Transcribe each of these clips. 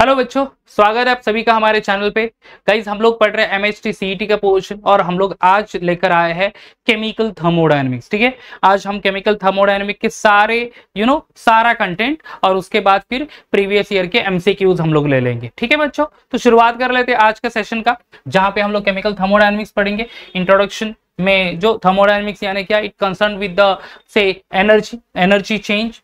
Hello बच्चों स्वागत है आप सभी का हमारे चैनल पे गाइज हम लोग पढ़ रहे हैं एम एच टी का पोर्शन और हम लोग आज लेकर आए हैं केमिकल थर्मोडायनेमिक्स ठीक है आज हम केमिकल थर्मोडायनेमिक के सारे यू you नो know, सारा कंटेंट और उसके बाद फिर प्रीवियस ईयर के एमसीक्यूज हम लोग ले लेंगे ठीक है बच्चों तो शुरुआत कर लेते हैं आज का सेशन का जहाँ पे हम लोग केमिकल थर्मोडायनेमिक्स पढ़ेंगे इंट्रोडक्शन में जो थर्मोडायनेमिक्स यानी क्या इट कंसर्न विद द से energy energy change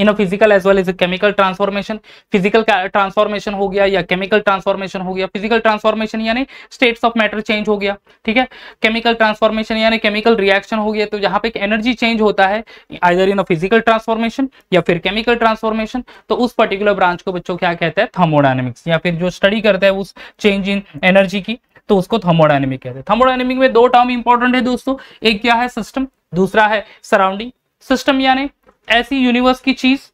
in physical as well as chemical transformation physical transformation हो गया या केमिकल ट्रांसफॉर्मेशन हो गया फिजिकल ट्रांसफॉर्मेशन यानी स्टेट्स ऑफ मैटर चेंज हो गया ठीक है केमिकल ट्रांसफॉर्मेशन यानी केमिकल रिएक्शन हो गया तो यहाँ पे एनर्जी चेंज होता है आइदर इन फिजिकल ट्रांसफॉर्मेशन या फिर केमिकल ट्रांसफॉर्मेशन तो उस पर्टिकुलर ब्रांच को बच्चों क्या कहते हैं थर्मोडाइनमिक्स या फिर जो स्टडी करता है उस चेंज इन एनर्जी की तो उसको थर्मोडाइनमिक कहते हैं थर्मोडाइनमिक में दो टर्म इंपॉर्टेंट है दोस्तों एक क्या है सिस्टम दूसरा है सराउंडिंग सिस्टम यानी ऐसी यूनिवर्स की चीज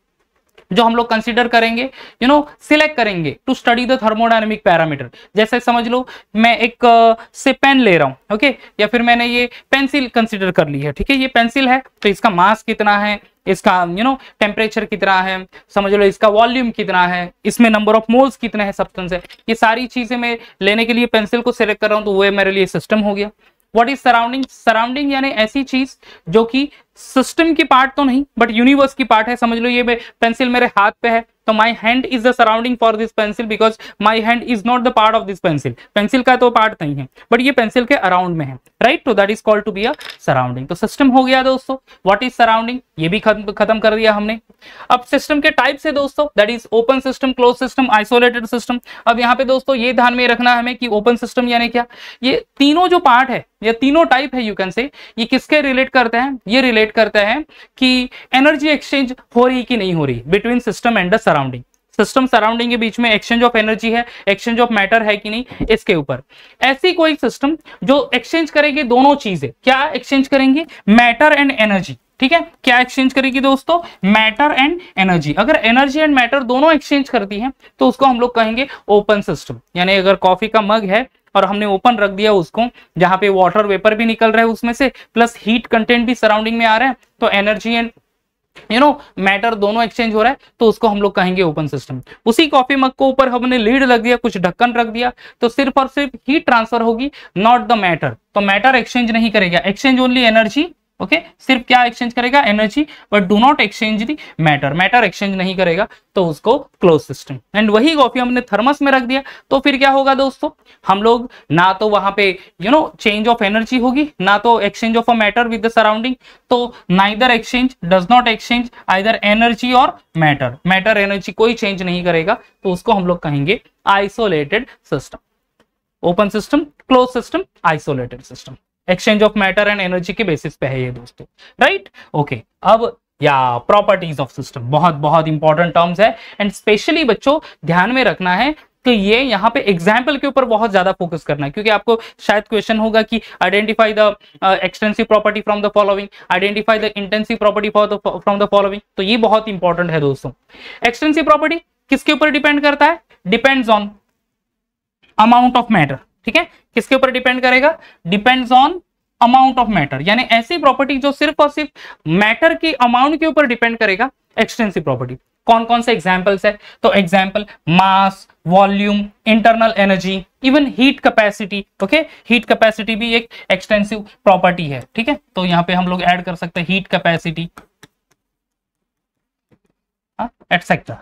जो हम लोग कंसिडर करेंगे यू नो सिलेक्ट करेंगे to study the thermodynamic parameter जैसे समझ लो मैं एक से पेन ले रहा हूं ओके या फिर मैंने ये पेंसिल कंसिडर कर ली है ठीक है ये पेंसिल है तो इसका मास कितना है इसका यू नो टेम्परेचर कितना है समझ लो इसका वॉल्यूम कितना है इसमें नंबर ऑफ मोल्स कितने हैं सब्सटेंस है ये सारी चीजें मैं लेने के लिए पेंसिल को सिलेक्ट कर रहा हूँ तो वो मेरे लिए सिस्टम हो गया वट इज सराउंडिंग सराउंडिंग यानी ऐसी चीज जो कि सिस्टम की पार्ट तो नहीं बट यूनिवर्स की पार्ट है समझ लो ये पेंसिल मेरे हाथ पे है तो my hand is the surrounding for this pencil because my hand is not the part of this pencil pencil का तो पार्ट नहीं है बट ये पेंसिल के अराउंड में है right to that is called to be a surrounding तो system तो हो गया दोस्तों वॉट इज सराउंडिंग ये भी खत्म कर दिया हमने अब सिस्टम के टाइप से दोस्तों that is open system close system isolated system अब यहाँ पे दोस्तों ये ध्यान में रखना हमें कि ओपन सिस्टम यानी क्या ये तीनों जो पार्ट है या तीनों टाइप है यू कैन से ये किसके रिलेट करते हैं ये रिलेट डिसाइड करता है कि एनर्जी एक्सचेंज हो रही कि नहीं हो रही between system and the surrounding system surrounding के बीच में एक्सचेंज ऑफ एनर्जी है एक्सचेंज ऑफ मैटर है कि नहीं इसके ऊपर ऐसी कोई सिस्टम जो एक्सचेंज करेगी दोनों चीजें क्या एक्सचेंज करेंगी मैटर एंड एनर्जी ठीक है क्या एक्सचेंज करेगी दोस्तों मैटर एंड एनर्जी अगर एनर्जी एंड मैटर दोनों एक्सचेंज करती हैं तो उसको हम लोग कहेंगे ओपन सिस्टम यानी अगर कॉफी का मग है और हमने ओपन रख दिया उसको जहां पे वाटर वेपर भी निकल रहा है उसमें से प्लस हीट कंटेंट भी सराउंडिंग में आ रहा है तो energy and you know matter दोनों एक्सचेंज हो रहा है तो उसको हम लोग कहेंगे ओपन सिस्टम उसी कॉफी मग को ऊपर हमने लीड रख दिया कुछ ढक्कन रख दिया तो सिर्फ और सिर्फ हीट ट्रांसफर होगी नॉट द मैटर तो मैटर एक्सचेंज नहीं करेगा एक्सचेंज ओनली एनर्जी ओके सिर्फ क्या एक्सचेंज करेगा energy but do not exchange the matter matter exchange नहीं करेगा तो उसको क्लोज सिस्टम एंड वही कॉफी हमने थर्मस में रख दिया तो फिर क्या होगा दोस्तों हम लोग ना तो वहां पे you know change of energy होगी ना तो exchange of a matter with the surrounding तो neither exchange does not exchange either energy और मैटर मैटर एनर्जी कोई चेंज नहीं करेगा तो उसको हम लोग कहेंगे isolated system open system close system isolated system exchange of matter and energy के बेसिस पे है ये दोस्तों राइट ओके अब या प्रॉपर्टीज ऑफ सिस्टम बहुत बहुत इंपॉर्टेंट टर्म्स है एंड स्पेशली बच्चों ध्यान में रखना है कि तो ये यहाँ पे एग्जाम्पल के ऊपर बहुत ज्यादा फोकस करना है क्योंकि आपको शायद क्वेश्चन होगा कि identify the extensive property from the following identify the intensive property from the following तो ये बहुत इंपॉर्टेंट है दोस्तों एक्सटेंसिव प्रॉपर्टी किसके ऊपर डिपेंड करता है depends on amount of matter ठीक है किसके ऊपर डिपेंड करेगा depends on amount of matter यानी ऐसी प्रॉपर्टी जो सिर्फ और सिर्फ मैटर की अमाउंट के ऊपर डिपेंड करेगा एक्सटेंसिव प्रॉपर्टी कौन कौन से एग्जाम्पल्स है तो example mass volume internal energy even heat capacity okay heat capacity भी एक एक्सटेंसिव प्रॉपर्टी है ठीक है तो यहां पे हम लोग ऐड कर सकते हैं heat capacity etcetera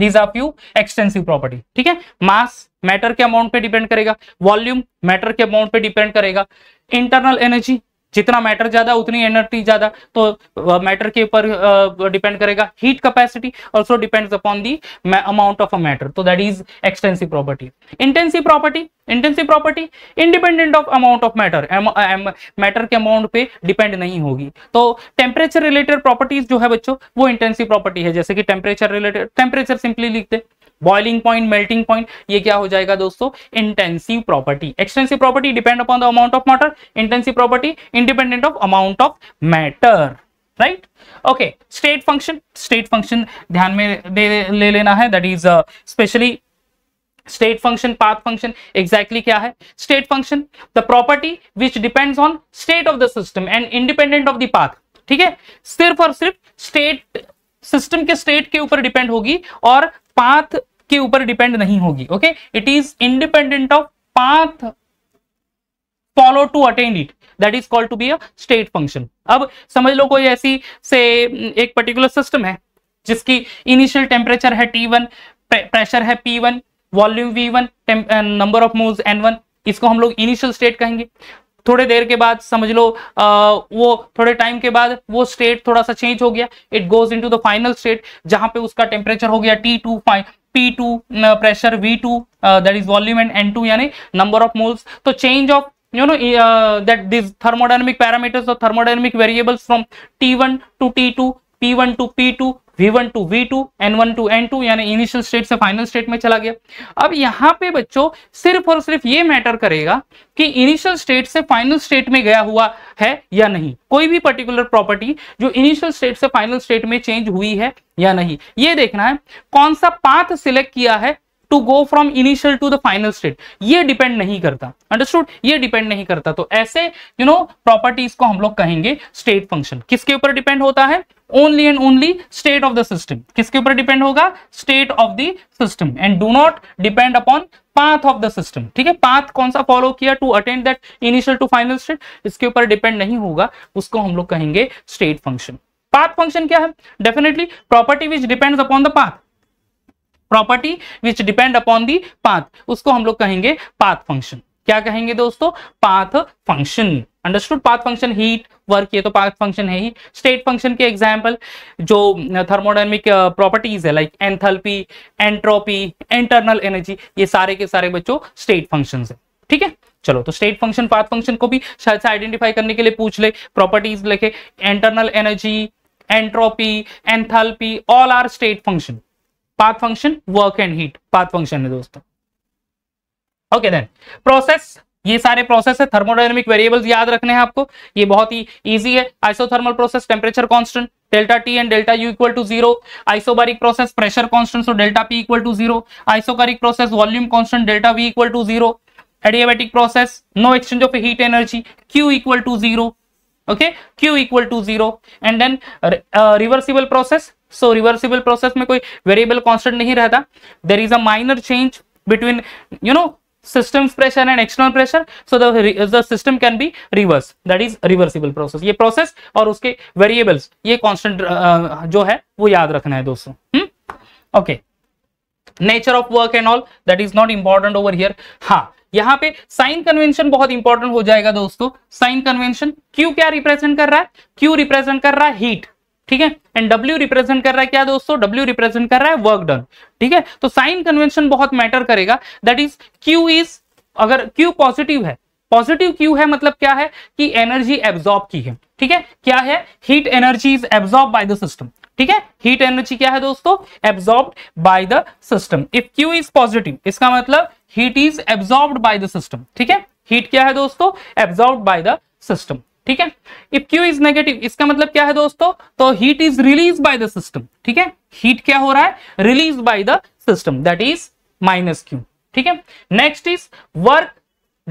these are few extensive property ठीक है मास मैटर के अमाउंट पे डिपेंड करेगा वॉल्यूम मैटर के अमाउंट पे डिपेंड करेगा इंटरनल एनर्जी जितना मैटर ज्यादा उतनी एनर्जी ज्यादा तो मैटर के ऊपर डिपेंड करेगा heat capacity also depend upon the amount of a matter तो that is extensive property intensive property intensive property independent of amount of matter matter के अमाउंट पे डिपेंड नहीं होगी तो टेम्परेचर रिलेटेड प्रॉपर्टीज जो है बच्चों वो इंटेंसिव प्रॉपर्टी है जैसे कि टेम्परेचर रिलेटेड टेम्परेचर सिंपली लिखते बॉइलिंग पॉइंट मेल्टिंग पॉइंट ये क्या हो जाएगा दोस्तों intensive property extensive property depend upon the amount of matter intensive property independent of amount of matter right okay state function state function ध्यान में दे, ले लेना है that is specially state function path function exactly क्या है state function the property which depends on state of the system and independent of the path ठीक है सिर्फ और सिर्फ स्टेट सिस्टम के स्टेट के ऊपर डिपेंड होगी और पाथ के ऊपर डिपेंड नहीं होगी okay it is independent of path follow to attain it that is called to be a state function अब समझ लो कोई ऐसी से एक पर्टिकुलर सिस्टम है जिसकी इनिशियल टेम्परेचर है टी वन प्रेशर है P one volume V one number of move N one इसको हम लोग इनिशियल स्टेट कहेंगे थोड़े देर के बाद समझ लो आ, uh, वो थोड़े टाइम के बाद वो स्टेट थोड़ा सा चेंज हो गया it goes into the final state जहां पे उसका टेम्परेचर हो गया T two P two pressure V two that is volume and N two यानी नंबर ऑफ मोल्स तो change of you know that this thermodynamic parameters और thermodynamic variables from T one to T two P one to P two V one to V two N one to N two यानी initial state से final state में चला गया अब यहाँ पे बच्चों सिर्फ और सिर्फ ये मैटर करेगा कि इनिशियल स्टेट से फाइनल स्टेट में गया हुआ है या नहीं कोई भी पर्टिकुलर प्रॉपर्टी जो इनिशियल स्टेट से फाइनल स्टेट में चेंज हुई है या नहीं ये देखना है कौन सा पाथ सिलेक्ट किया है to go from initial to the final state ये डिपेंड नहीं करता अंडरस्टूड ये डिपेंड नहीं करता तो ऐसे यू नो प्रॉपर्टीज को हम लोग कहेंगे स्टेट फंक्शन किसके ऊपर डिपेंड होता है only and only state of the system किसके ऊपर डिपेंड होगा state of the system and do not depend upon path of the system ठीक है पाथ कौन सा फॉलो किया to attend that initial to final state इसके ऊपर डिपेंड नहीं होगा उसको हम लोग कहेंगे स्टेट फंक्शन पाथ फंक्शन क्या है definitely property which depend upon the path property which depend upon the path उसको हम लोग कहेंगे पाथ फंक्शन क्या कहेंगे दोस्तों path function understood path function heat work ये तो पार्क फंक्शन है ही स्टेट फंक्शन के एग्जाम्पल जो थर्मोडाइनमिक प्रॉपर्टीज uh, है like enthalpy entropy internal energy ये सारे के सारे बच्चों स्टेट फंक्शन है ठीक है चलो तो स्टेट फंक्शन पाथ फंक्शन को भी शायद से आइडेंटिफाई करने के लिए पूछ ले प्रॉपर्टीज लिखे internal energy entropy enthalpy all are state function path function work and heat path function है दोस्तों ओके देन प्रोसेस ये सारे प्रोसेस है थर्मोडायनेमिक वेरिएबल्स याद रखने हैं आपको ये बहुत ही ईजी है isothermal process temperature constant delta T and delta U equal to zero isobaric process pressure constant so delta P equal to zero isochoric process volume constant delta V equal to zero adiabatic process no exchange of heat energy Q equal to zero okay Q equal to zero and then reversible process so reversible process में कोई variable constant नहीं रहता there is a minor change between you know system pressure and external pressure so system can be reverse that is reversible process ये process और उसके variables ये constant uh, जो है वो याद रखना है दोस्तों okay nature of work and all that is not important over here हाँ यहां पे साइन कन्वेंशन बहुत इंपॉर्टेंट हो जाएगा दोस्तों साइन कन्वेंशन क्यू क्या रिप्रेजेंट कर रहा है क्यू रिप्रेजेंट कर रहा है हीट ठीक है एंड W रिप्रेजेंट कर रहा है क्या दोस्तों W रिप्रेजेंट कर रहा है वर्क डन ठीक है तो साइन कन्वेंशन बहुत मैटर करेगा दैट इज Q इज अगर Q पॉजिटिव है पॉजिटिव क्यू है मतलब क्या है कि एनर्जी एब्जॉर्ब की है ठीक है क्या है heat energy is absorb by the system ठीक है हीट एनर्जी क्या है दोस्तों absorb by the system if Q is positive इसका मतलब heat is absorb by the system ठीक है हीट क्या है दोस्तों एब्जॉर्ब बाय द सिस्टम ठीक है इफ क्यू इज नेगेटिव इसका मतलब क्या है दोस्तों तो heat is release by the system ठीक है हीट क्या हो रहा है release by the system that is minus Q ठीक है next is work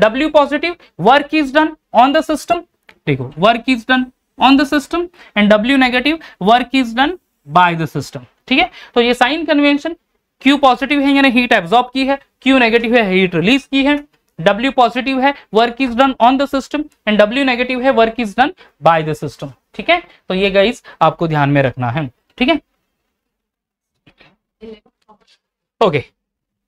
W positive work is done on the system देखो work is done on the system and W negative work is done by the system ठीक है तो ये sign convention Q positive है यानी heat absorb की है Q negative है हीट रिलीज की है W पॉजिटिव है work is done on the system and W negative है work is done by the system ठीक है तो ये गाइस आपको ध्यान में रखना है ठीक है ओके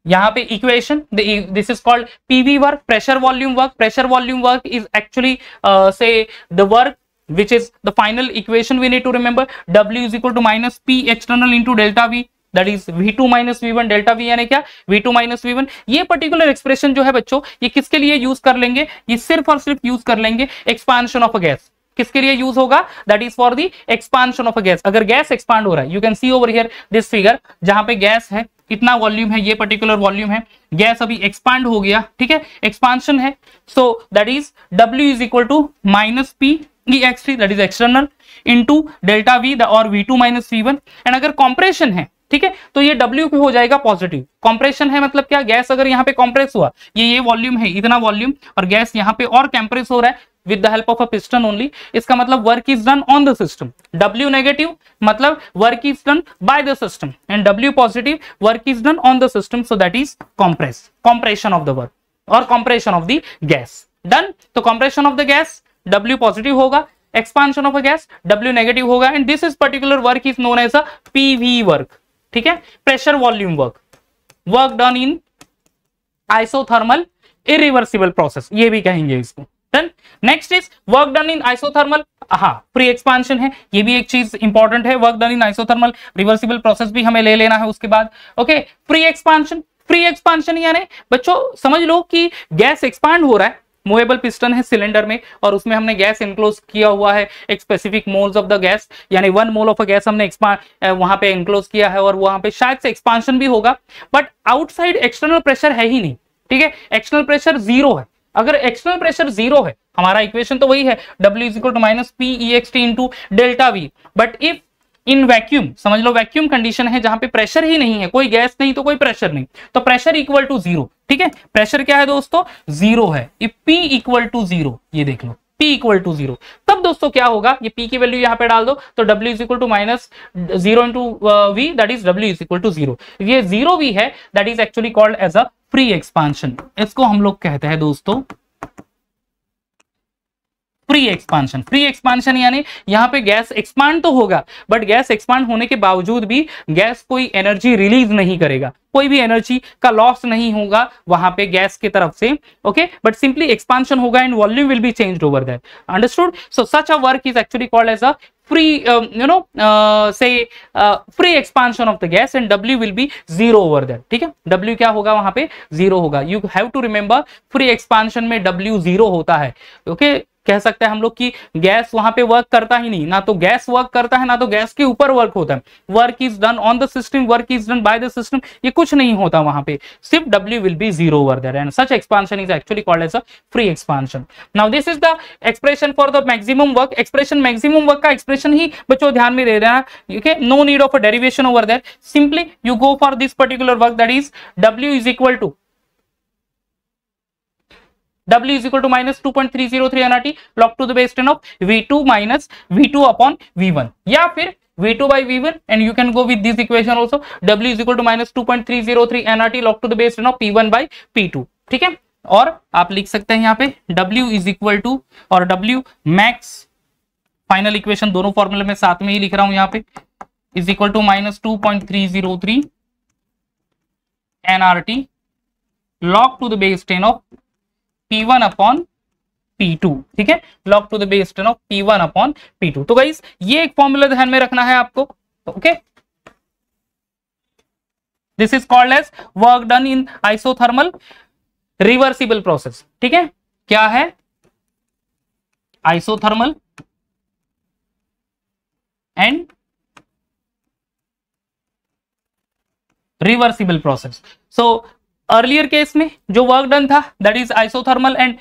यहाँ पे equation this is called PV work pressure volume work pressure volume work is actually say the work which is the final equation we need to remember w is equal to minus p external into delta v that is V two minus V one delta V यानी क्या V two minus V one ये particular expression जो है बच्चों ये किसके लिए use कर लेंगे ये सिर्फ और सिर्फ यूज कर लेंगे एक्सपांशन ऑफ अ गैस किसके लिए यूज होगा that is for the expansion of a gas अगर गैस एक्सपांड हो रहा है you can see over here this figure जहां पे गैस है इतना वॉल्यूम है ये पर्टिकुलर वॉल्यूम है गैस अभी एक्सपांड हो गया ठीक है एक्सपांशन है so that is W is equal to minus P E X three that is external into delta V और V two minus V one and अगर कॉम्प्रेशन है ठीक है तो ये W हो जाएगा पॉजिटिव कॉम्प्रेशन है मतलब क्या गैस अगर यहाँ पे कॉम्प्रेस हुआ ये ये वॉल्यूम है इतना वॉल्यूम और गैस यहाँ पे और कंप्रेस हो रहा है with the help of a piston only इसका मतलब work is done on the system W negative मतलब work is done by the system and W positive work is done on the system so that is compress compression of the work और compression of the gas done तो compression of the gas W positive होगा expansion of a gas W negative होगा and this is particular work is known as a PV work ठीक है pressure volume work work done in isothermal irreversible process ये भी कहेंगे इसको done next is work done in isothermal हाँ free expansion है ये भी एक चीज इंपॉर्टेंट है work done in isothermal reversible process भी हमें ले लेना है उसके बाद okay free expansion free expansion यानी बच्चों समझ लो कि गैस एक्सपांड हो रहा है मूवेबल पिस्टन है सिलेंडर में और उसमें हमने गैस इंक्लोज किया हुआ है एक specific moles of the gas यानी one mole of a gas हमने वहां पे इंक्लोज किया है और वहां पे शायद से एक्सपांशन भी होगा बट आउटसाइड एक्सटर्नल प्रेशर है ही नहीं ठीक है एक्सटर्नल प्रेशर जीरो है अगर एक्सटर्नल प्रेशर जीरो है हमारा इक्वेशन तो वही है W is equal to minus P E X T into delta V but if in vacuum समझ लो वैक्यूम कंडीशन है जहां पे प्रेशर ही नहीं है कोई गैस नहीं तो कोई प्रेशर नहीं तो प्रेशर इक्वल टू जीरो ठीक है प्रेशर क्या है दोस्तों जीरो है पी इक्वल टू जीरो ये देख लो P इक्वल टू जीरो तब दोस्तों क्या होगा ये P की वैल्यू यहाँ पे डाल दो तो W is equal to minus zero into V that is W is equal to zero ये जीरो वी है that is actually called as a free expansion इसको हम लोग कहते हैं दोस्तों फ्री एक्सपांशन फ्री एक्सपांशन यानी यहाँ पे गैस एक्सपांड तो होगा बट गैस एक्सपांड होने के बावजूद भी गैस कोई एनर्जी रिलीज नहीं करेगा कोई भी एनर्जी का लॉस नहीं होगा वहां पे गैस की तरफ से ओके बट सिंपली एक्सपांशन होगा and volume will be change over that understood so such a work is actually called as a free you know say free expansion of the gas and W will be zero over that ठीक है W क्या होगा वहां पे zero होगा you have to remember free expansion में W zero होता है ओके okay कह सकते हैं हम लोग कि गैस वहां पे वर्क करता ही नहीं ना तो गैस वर्क करता है ना तो गैस के ऊपर वर्क होता है work is done on the system work is done by the system ये कुछ नहीं होता वहां पे सिर्फ W will be zero such expansion is actually called as a free expansion now this is the expression for the maximum work expression maximum work का expression ही बच्चों ध्यान में दे रहा है no need of a derivation over there simply you go for this particular work that is W is equal to W is equal to minus 2.303 nRT log to the base 10 of V2 minus V2 upon V1 या फिर V2 by V1 and you can go with this equation also W is equal to minus 2.303 nRT log to the base 10 of P1 by P2 ठीक है और आप लिख सकते हैं यहाँ पे W is equal to और W max final equation दोनों formula में साथ में ही लिख रहा हूँ यहाँ पे is equal to minus 2.303 NRT log to the base 10 of P one upon P two ठीक है log to the of P one upon P two तो गाइस ये एक फॉर्मूला ध्यान में रखना है आपको okay this is called as work done in isothermal reversible process ठीक है क्या है isothermal and reversible process so earlier case में जो वर्क डन था that is isothermal and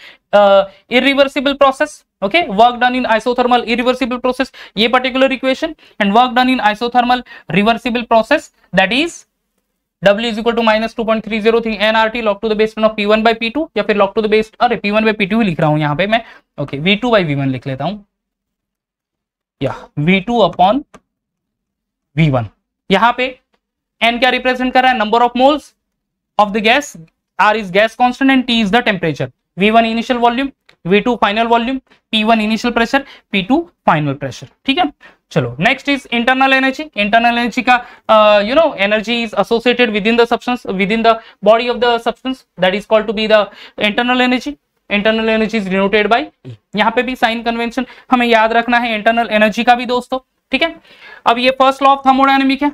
irreversible process okay work done in isothermal irreversible process ये particular equation and work done in isothermal reversible process that is W is equal to minus 2.303 nRT log to the base of P1 by P2 या फिर log to the base अरे P1 by P2 ही लिख रहा हूँ यहाँ पे मैं okay okay, V2 by V1 लिख लेता हूँ या V2 upon V1 यहाँ पे n क्या रिप्रेजेंट कर रहा है number of moles of the gas r is gas constant and t is the temperature v1 initial volume v2 final volume p1 initial pressure p2 final pressure ठीक है चलो next is internal energy internal energy का you know energy is associated within the substance within the body of the substance that is called to be the internal energy internal energy is denoted by यहाँ पे भी sign convention हमें याद रखना है internal energy का भी दोस्तों ठीक है अब ये फर्स्ट लॉ ऑफ थर्मोडायनेमिक है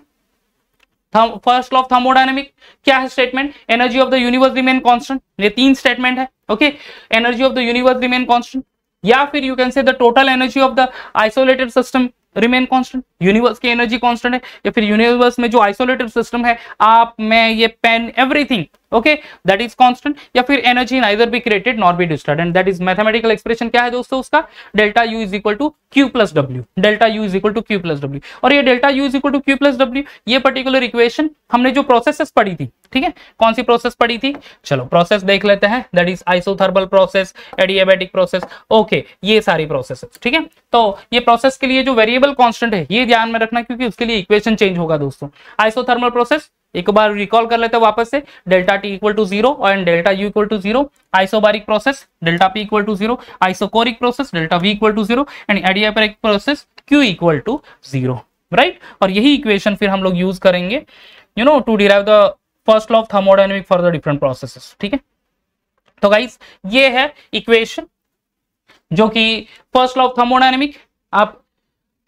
फर्स्ट लॉ ऑफ थर्मोडाइनमिक क्या है statement energy of the universe remain constant ये तीन स्टेटमेंट है okay energy of the universe remain constant या फिर you can say the total energy of the isolated system remain constant universe की energy constant है या फिर यूनिवर्स में जो आइसोलेटेड सिस्टम है आप मैं ये pen everything okay that is constant या फिर energy neither be created nor be destroyed and that is mathematical expression क्या है दोस्तों उसका delta U is equal to Q plus W delta U is equal to Q plus W और ये delta U is equal to Q plus W ये particular equation हमने जो process पढ़ी थी ठीक है कौन सी प्रोसेस पड़ी थी चलो प्रोसेस देख लेते हैं that is isothermal process adiabatic process okay ये सारी प्रोसेस ठीक है तो ये प्रोसेस के लिए जो वेरिएबल कॉन्स्टेंट है ये ध्यान में रखना क्योंकि उसके लिए इक्वेशन चेंज होगा दोस्तों आइसोथर्मल प्रोसेस एक बार रिकॉल कर लेते हैं वापस से delta T equal to zero and delta U equal to zero isobaric process delta P equal to zero isochoric process delta V equal to zero and adiabatic process Q equal to zero right और यही equation फिर हम लोग use करेंगे you know to derive the first law of thermodynamic for the different process ठीक है तो guys ये है इक्वेशन जो कि फर्स्ट लॉ ऑफ थर्मोडाइनमिक आप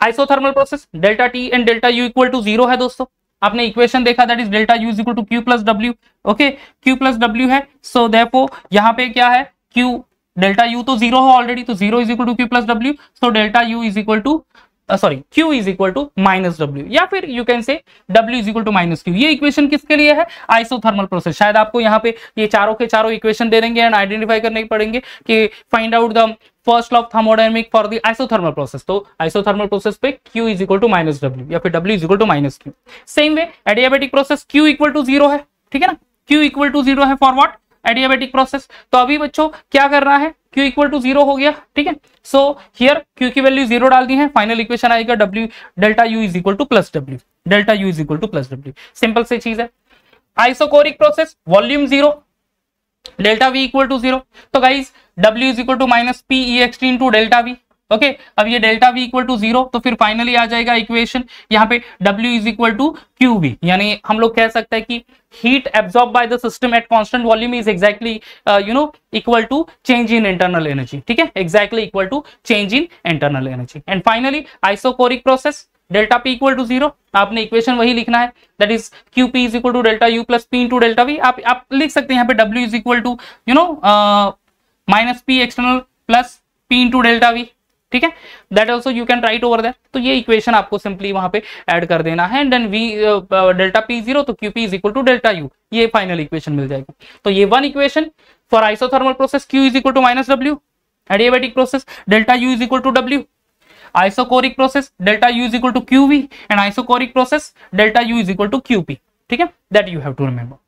isothermal process delta T and delta U equal to zero है दोस्तों आपने इक्वेशन देखा that is delta U equal to Q plus W okay Q plus W है सो देपो यहाँ पे क्या है क्यू डेल्टा यू तो जीरो है ऑलरेडी तो zero is equal to Q plus W so delta U is equal to sorry uh, Q is equal to minus W या फिर यू कैन से W is equal to minus Q ये equation किसके लिए है isothermal process शायद आपको यहाँ पे ये चारों के चारों इक्वेशन दे देंगे एंड आइडेंटिफाई करने पड़ेंगे कि find out the first of thermodynamic for the isothermal process तो आइसोथर्मल प्रोसेस पे Q is equal to minus W या फिर W is equal to minus Q same way adiabatic process Q equal to zero है ठीक है ना Q equal to zero है for what adiabatic process तो अभी बच्चों क्या करना है क्यू इक्वल टू जीरो हो गया ठीक है सो हियर क्यू की वैल्यू जीरो डाल दी है फाइनल इक्वेशन आएगा W delta U is equal to plus W delta U is equal to plus W simple से चीज है isochoric process volume zero delta V equal to zero तो guys W is equal to minus P ext to delta V okay अब ये delta V equal to zero तो फिर finally आ जाएगा इक्वेशन यहाँ पे W is equal to Q V यानी हम लोग कह सकते हैं कि heat absorb by the system at constant volume is exactly you know equal to change in internal energy ठीक है exactly equal to change in internal energy and finally isochoric process delta P equal to zero आपने equation वही लिखना है that is Q P is equal to delta U plus P into delta we आप आप लिख सकते हैं यहाँ पे W is equal to you know minus P external plus P into delta V ठीक है that also you can write over that तो ये इक्वेशन आपको सिंपली वहां पे ऐड कर देना है and then V delta P zero तो Q P is equal to delta U ये फाइनल इक्वेशन मिल जाएगी तो ये one equation for isothermal process Q is equal to minus W adiabatic process delta U is equal to W isochoric process delta U is equal to Q V and isochoric process delta U is equal to Q P ठीक है that you have to remember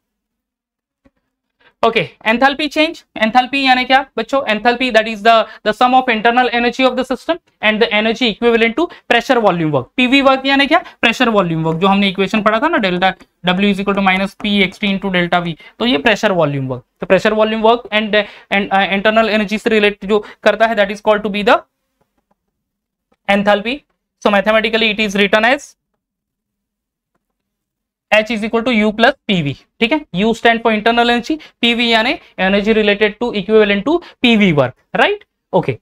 okay enthalpy change enthalpy यानी क्या बच्चों enthalpy that is the the sum of internal energy of the system and the energy equivalent to pressure volume work PV work यानी क्या pressure volume work जो हमने equation पढ़ा था ना delta W is equal to minus P x T into delta V तो ये pressure volume work तो pressure volume work and internal energy से रिलेटेड जो करता है that is called to be the enthalpy so mathematically it is written as H is equal to U plus PV ठीक है U stand for internal energy PV यानी energy related to equivalent to PV work right okay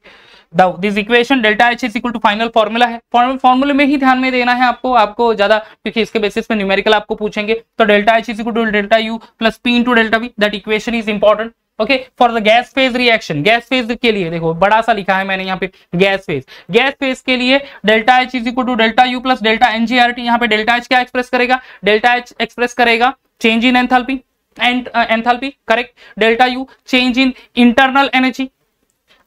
this equation delta H is equal to final formula है फॉर्मूले में ही ध्यान में देना है आपको आपको ज्यादा क्योंकि इसके बेसिस पे न्यूमेरिकल आपको पूछेंगे तो delta H is equal to delta U plus P into delta V that equation is important okay for the gas phase reaction gas phase के लिए देखो बड़ा सा लिखा है मैंने यहाँ पे गैस फेज गैस फेज के लिए delta H is equal to delta U plus delta NGRT यहाँ पे डेल्टा एच क्या एक्सप्रेस करेगा डेल्टा एच एक्सप्रेस करेगा change in enthalpy and enthalpy correct delta U change in internal energy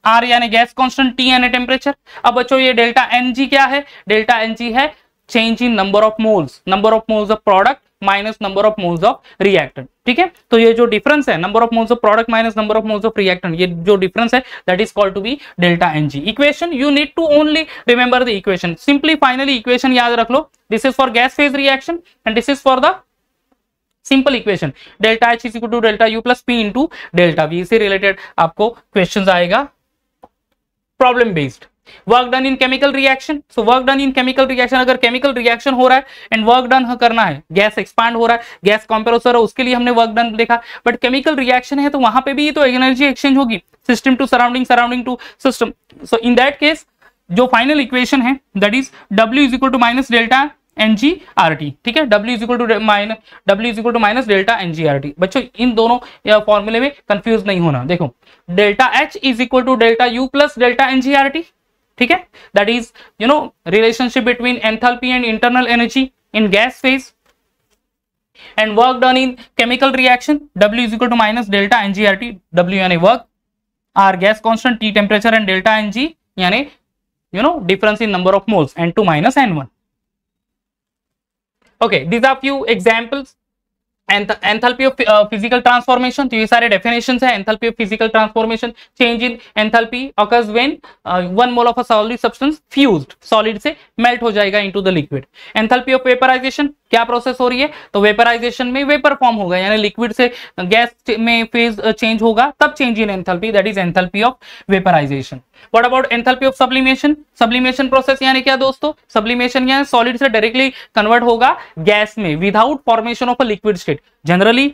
R यानी gas constant T यानी temperature अब बच्चों ये डेल्टा एन जी क्या है डेल्टा एन जी है change in number of moles number of moles of product minus number of moles of reactant ठीक है तो ये जो डिफरेंस है number of moles of product minus number of moles of reactant ये जो difference है that is called to be delta N G equation you need to only remember the equation simply finally equation याद रख लो this is for gas phase reaction and this is for the simple equation delta H is equal to delta U plus P into delta V से related आपको question आएगा problem based work done in chemical reaction so work done in chemical reaction अगर chemical reaction हो रहा है and work done करना है gas expand हो रहा है गैस कॉम्प्रेसर है उसके लिए हमने वर्क डन देखा बट केमिकल रिएक्शन है तो वहां पे भी तो एनर्जी एक्सचेंज होगी system to surrounding surrounding to system so in that case जो फाइनल इक्वेशन है that is W is equal to minus delta NGRT ठीक है W is equal to minus W is equal to minus delta NGRT बच्चों इन दोनों फॉर्मूले में confuse नहीं होना देखो delta H is equal to delta U plus delta NGRT ठीक है that is you know relationship between enthalpy and internal energy in gas phase and work done in chemical reaction w is equal to minus delta ngrt w यानी work r gas constant t temperature and delta ng यानी you know difference in number of moles N two minus N one okay these are few examples enthalpy of physical transformation तो ये सारे definitions है enthalpy of physical transformation change in enthalpy occurs when one mole of a solid substance fused solid से melt हो जाएगा into the liquid enthalpy of vaporisation क्या process हो रही है तो वेपराइजेशन में वेपर फॉर्म होगा यानी लिक्विड से गैस में फेज चेंज uh, होगा तब change in enthalpy that is enthalpy of vaporisation what about enthalpy of sublimation sublimation process यानी क्या दोस्तों सब्लिमेशन यानी सॉलिड से डायरेक्टली कन्वर्ट होगा गैस में without formation of a liquid state generally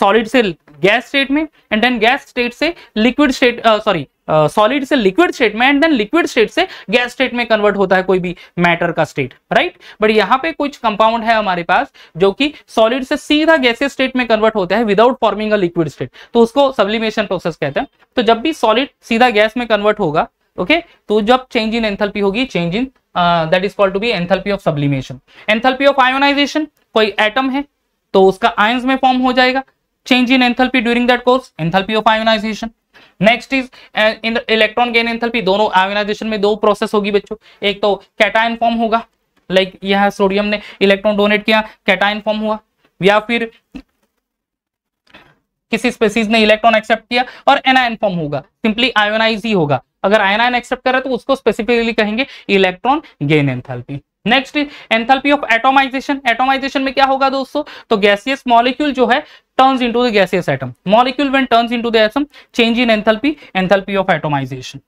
solid से गैस स्टेट में एंड देन गैस स्टेट से लिक्विड स्टेट सॉरी सॉलिड से लिक्विड स्टेट में एंड देन लिक्विड स्टेट से गैस स्टेट में कन्वर्ट होता है कोई भी मैटर का स्टेट राइट बट यहाँ पे कुछ कंपाउंड है हमारे पास जो कि सॉलिड से सीधा गैसियस स्टेट में कन्वर्ट होता है without forming a liquid state तो उसको सब्लिमेशन प्रोसेस कहते हैं तो जब भी सॉलिड सीधा गैस में कन्वर्ट होगा ओके तो जब चेंज इन एंथल्पी होगी change in that is called to be enthalpy of sublimation enthalpy of ionisation कोई एटम है तो उसका आयंस में फॉर्म हो जाएगा change in enthalpy during that course enthalpy of ionisation next is in electron gain enthalpy दोनों ionisation में दो प्रोसेस होगी बच्चों एक तो कैटायन फॉर्म होगा लाइक like यह सोडियम ने इलेक्ट्रॉन डोनेट किया कैटायन फॉर्म हुआ या फिर किसी स्पेसीज ने इलेक्ट्रॉन एक्सेप्ट किया और एनायन फॉर्म होगा सिंपली आयोनाइज ही होगा अगर आयोनाइन एक्सेप्ट कर रहा है तो उसको स्पेसिफिकली कहेंगे electron gain enthalpy next enthalpy of atomisation atomisation में क्या होगा दोस्तों तो गैसियस मॉलिक्यूल जो है turns into the gaseous atom molecule when turns into the atom change in enthalpy enthalpy of atomization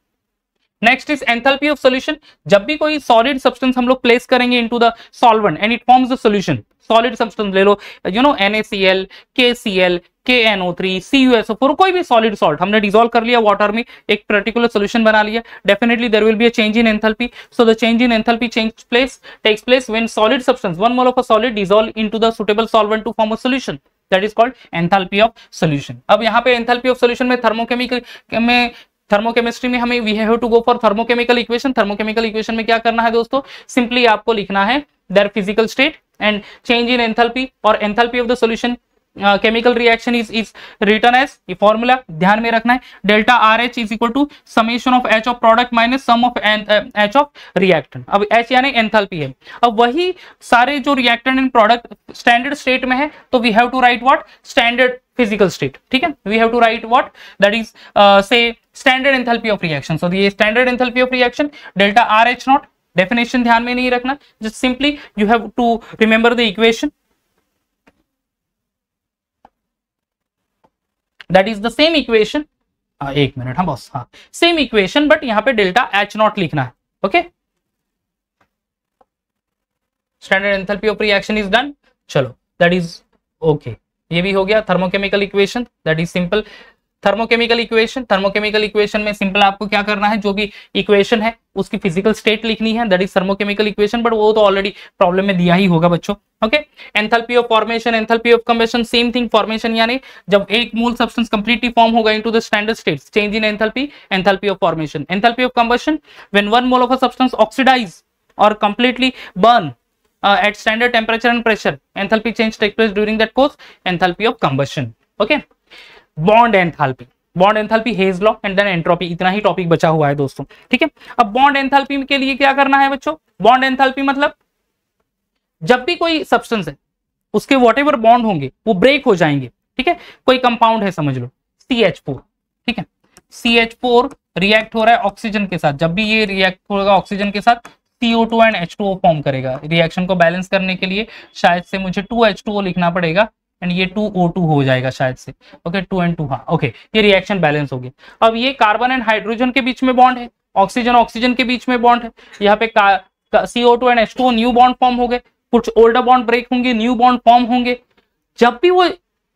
next is enthalpy of solution जब भी कोई सॉलिड सब्सटेंस हम लोग प्लेस करेंगे into the solvent and it forms the solution solid substance ले लो you know NaCl, KCl, KNO3, CuSO4 कोई भी सॉलिड सॉल्ट हमने डिसॉल्व कर लिया वाटर में एक पर्टिकुलर सॉल्यूशन बना लिया definitely there will be a change in enthalpy so the change in enthalpy change place takes place when solid substance one mole of a solid dissolve into the suitable solvent to form a solution that is called enthalpy of solution अब यहाँ पे enthalpy of solution में thermochemical में thermochemistry में हमें we have to go for thermochemical equation thermochemical equation में क्या करना है दोस्तों सिंपली आपको लिखना है their physical state and change in enthalpy और enthalpy of the solution chemical reaction is is written as ये फॉर्मूला ध्यान में रखना है delta R H is equal to summation of H of product minus sum of H of reactant अब H यानी enthalpy है अब वही सारे जो reactant and product standard state में है तो we have to write what standard physical state ठीक है we have to write what that is say standard enthalpy of reaction so ये standard enthalpy of reaction delta R H naught definition ध्यान में नहीं रखना just simply you have to remember the equation that is the same equation एक minute हाँ बस हाँ same equation but यहाँ पे डेल्टा एच नॉट लिखना है okay standard enthalpy of reaction is done चलो दैट इज ओके ये भी हो गया thermochemical equation that is simple thermochemical equation thermochemical equation में सिंपल आपको क्या करना है जो भी इक्वेशन है उसकी फिजिकल स्टेट लिखनी है that is thermochemical equation but वो तो ऑलरेडी प्रॉब्लम में दिया ही होगा बच्चों okay enthalpy of formation enthalpy of combustion same thing formation यानी जब एक मूल सब्सटेंस कंप्लीटली फॉर्म होगा into the standard state change in enthalpy enthalpy of formation enthalpy of combustion when one mole of a substance oxidise और completely burn at standard temperature and pressure enthalpy change take place during that course enthalpy of combustion okay bond enthalpy bond enthalpy Hess law and then entropy इतना ही topic बचा हुआ है दोस्तों ठीक है अब बॉन्ड एंथाल्पी के लिए क्या करना है बच्चों बॉन्ड एंथाल्पी मतलब जब भी कोई सब्सटेंस है उसके वॉट एवर बॉन्ड होंगे वो ब्रेक हो जाएंगे ठीक है कोई कंपाउंड है समझ लो सी एच फोर ठीक है सी एच फोर रिएक्ट हो रहा है ऑक्सीजन के साथ जब भी ये रिएक्ट होगा ऑक्सीजन के साथ CO2 एंड H2O फॉर्म करेगा रिएक्शन को बैलेंस करने के लिए शायद से मुझे टू एच टू ओ लिखना पड़ेगा एंड ये टू ओ टू हो जाएगा शायद से ओके टू एंड टू हाँ ओके ये रिएक्शन बैलेंस हो गया अब ये कार्बन एंड हाइड्रोजन के बीच में बॉन्ड है ऑक्सीजन ऑक्सीजन के बीच में बॉन्ड है यहाँ पे CO two and H two new bond form हो गए कुछ ओल्डर बॉन्ड ब्रेक होंगे न्यू बॉन्ड फॉर्म होंगे जब भी वो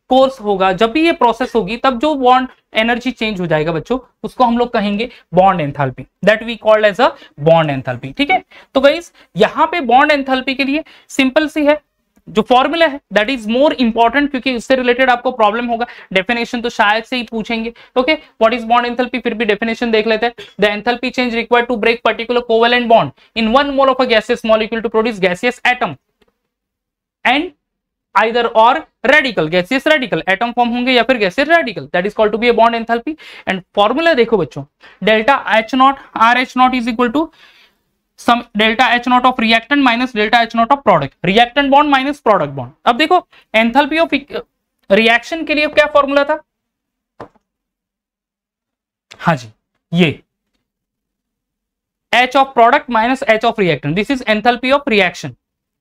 कोर्स होगा जब भी ये प्रोसेस होगी तब जो बॉन्ड एनर्जी चेंज हो जाएगा बच्चों उसको हम लोग कहेंगे bond enthalpy that we called as a bond enthalpy ठीक है तो गाइस यहाँ पे बॉन्ड एंथैल्पी के लिए सिंपल सी है जो फॉर्मूला है दैट इज मोर इंपॉर्टेंट क्योंकि उससे रिलेटेड आपको प्रॉब्लम होगा डेफिनेशन तो शायद से ही पूछेंगे okay what is bond enthalpy फिर भी डेफिनेशन देख लेते हैं the enthalpy change required to break particular covalent bond in one mole of a gaseous molecule to produce gaseous atom and either और radical gaseous radical atom form होंगे या फिर gaseous radical that is called to be a bond enthalpy and formula देखो बच्चों delta H naught R H naught is equal to some delta H not of reactant minus delta H not of product reactant bond minus product bond अब देखो enthalpy of reaction के लिए क्या formula था हाँ जी ये H of product minus H of reactant this is enthalpy of reaction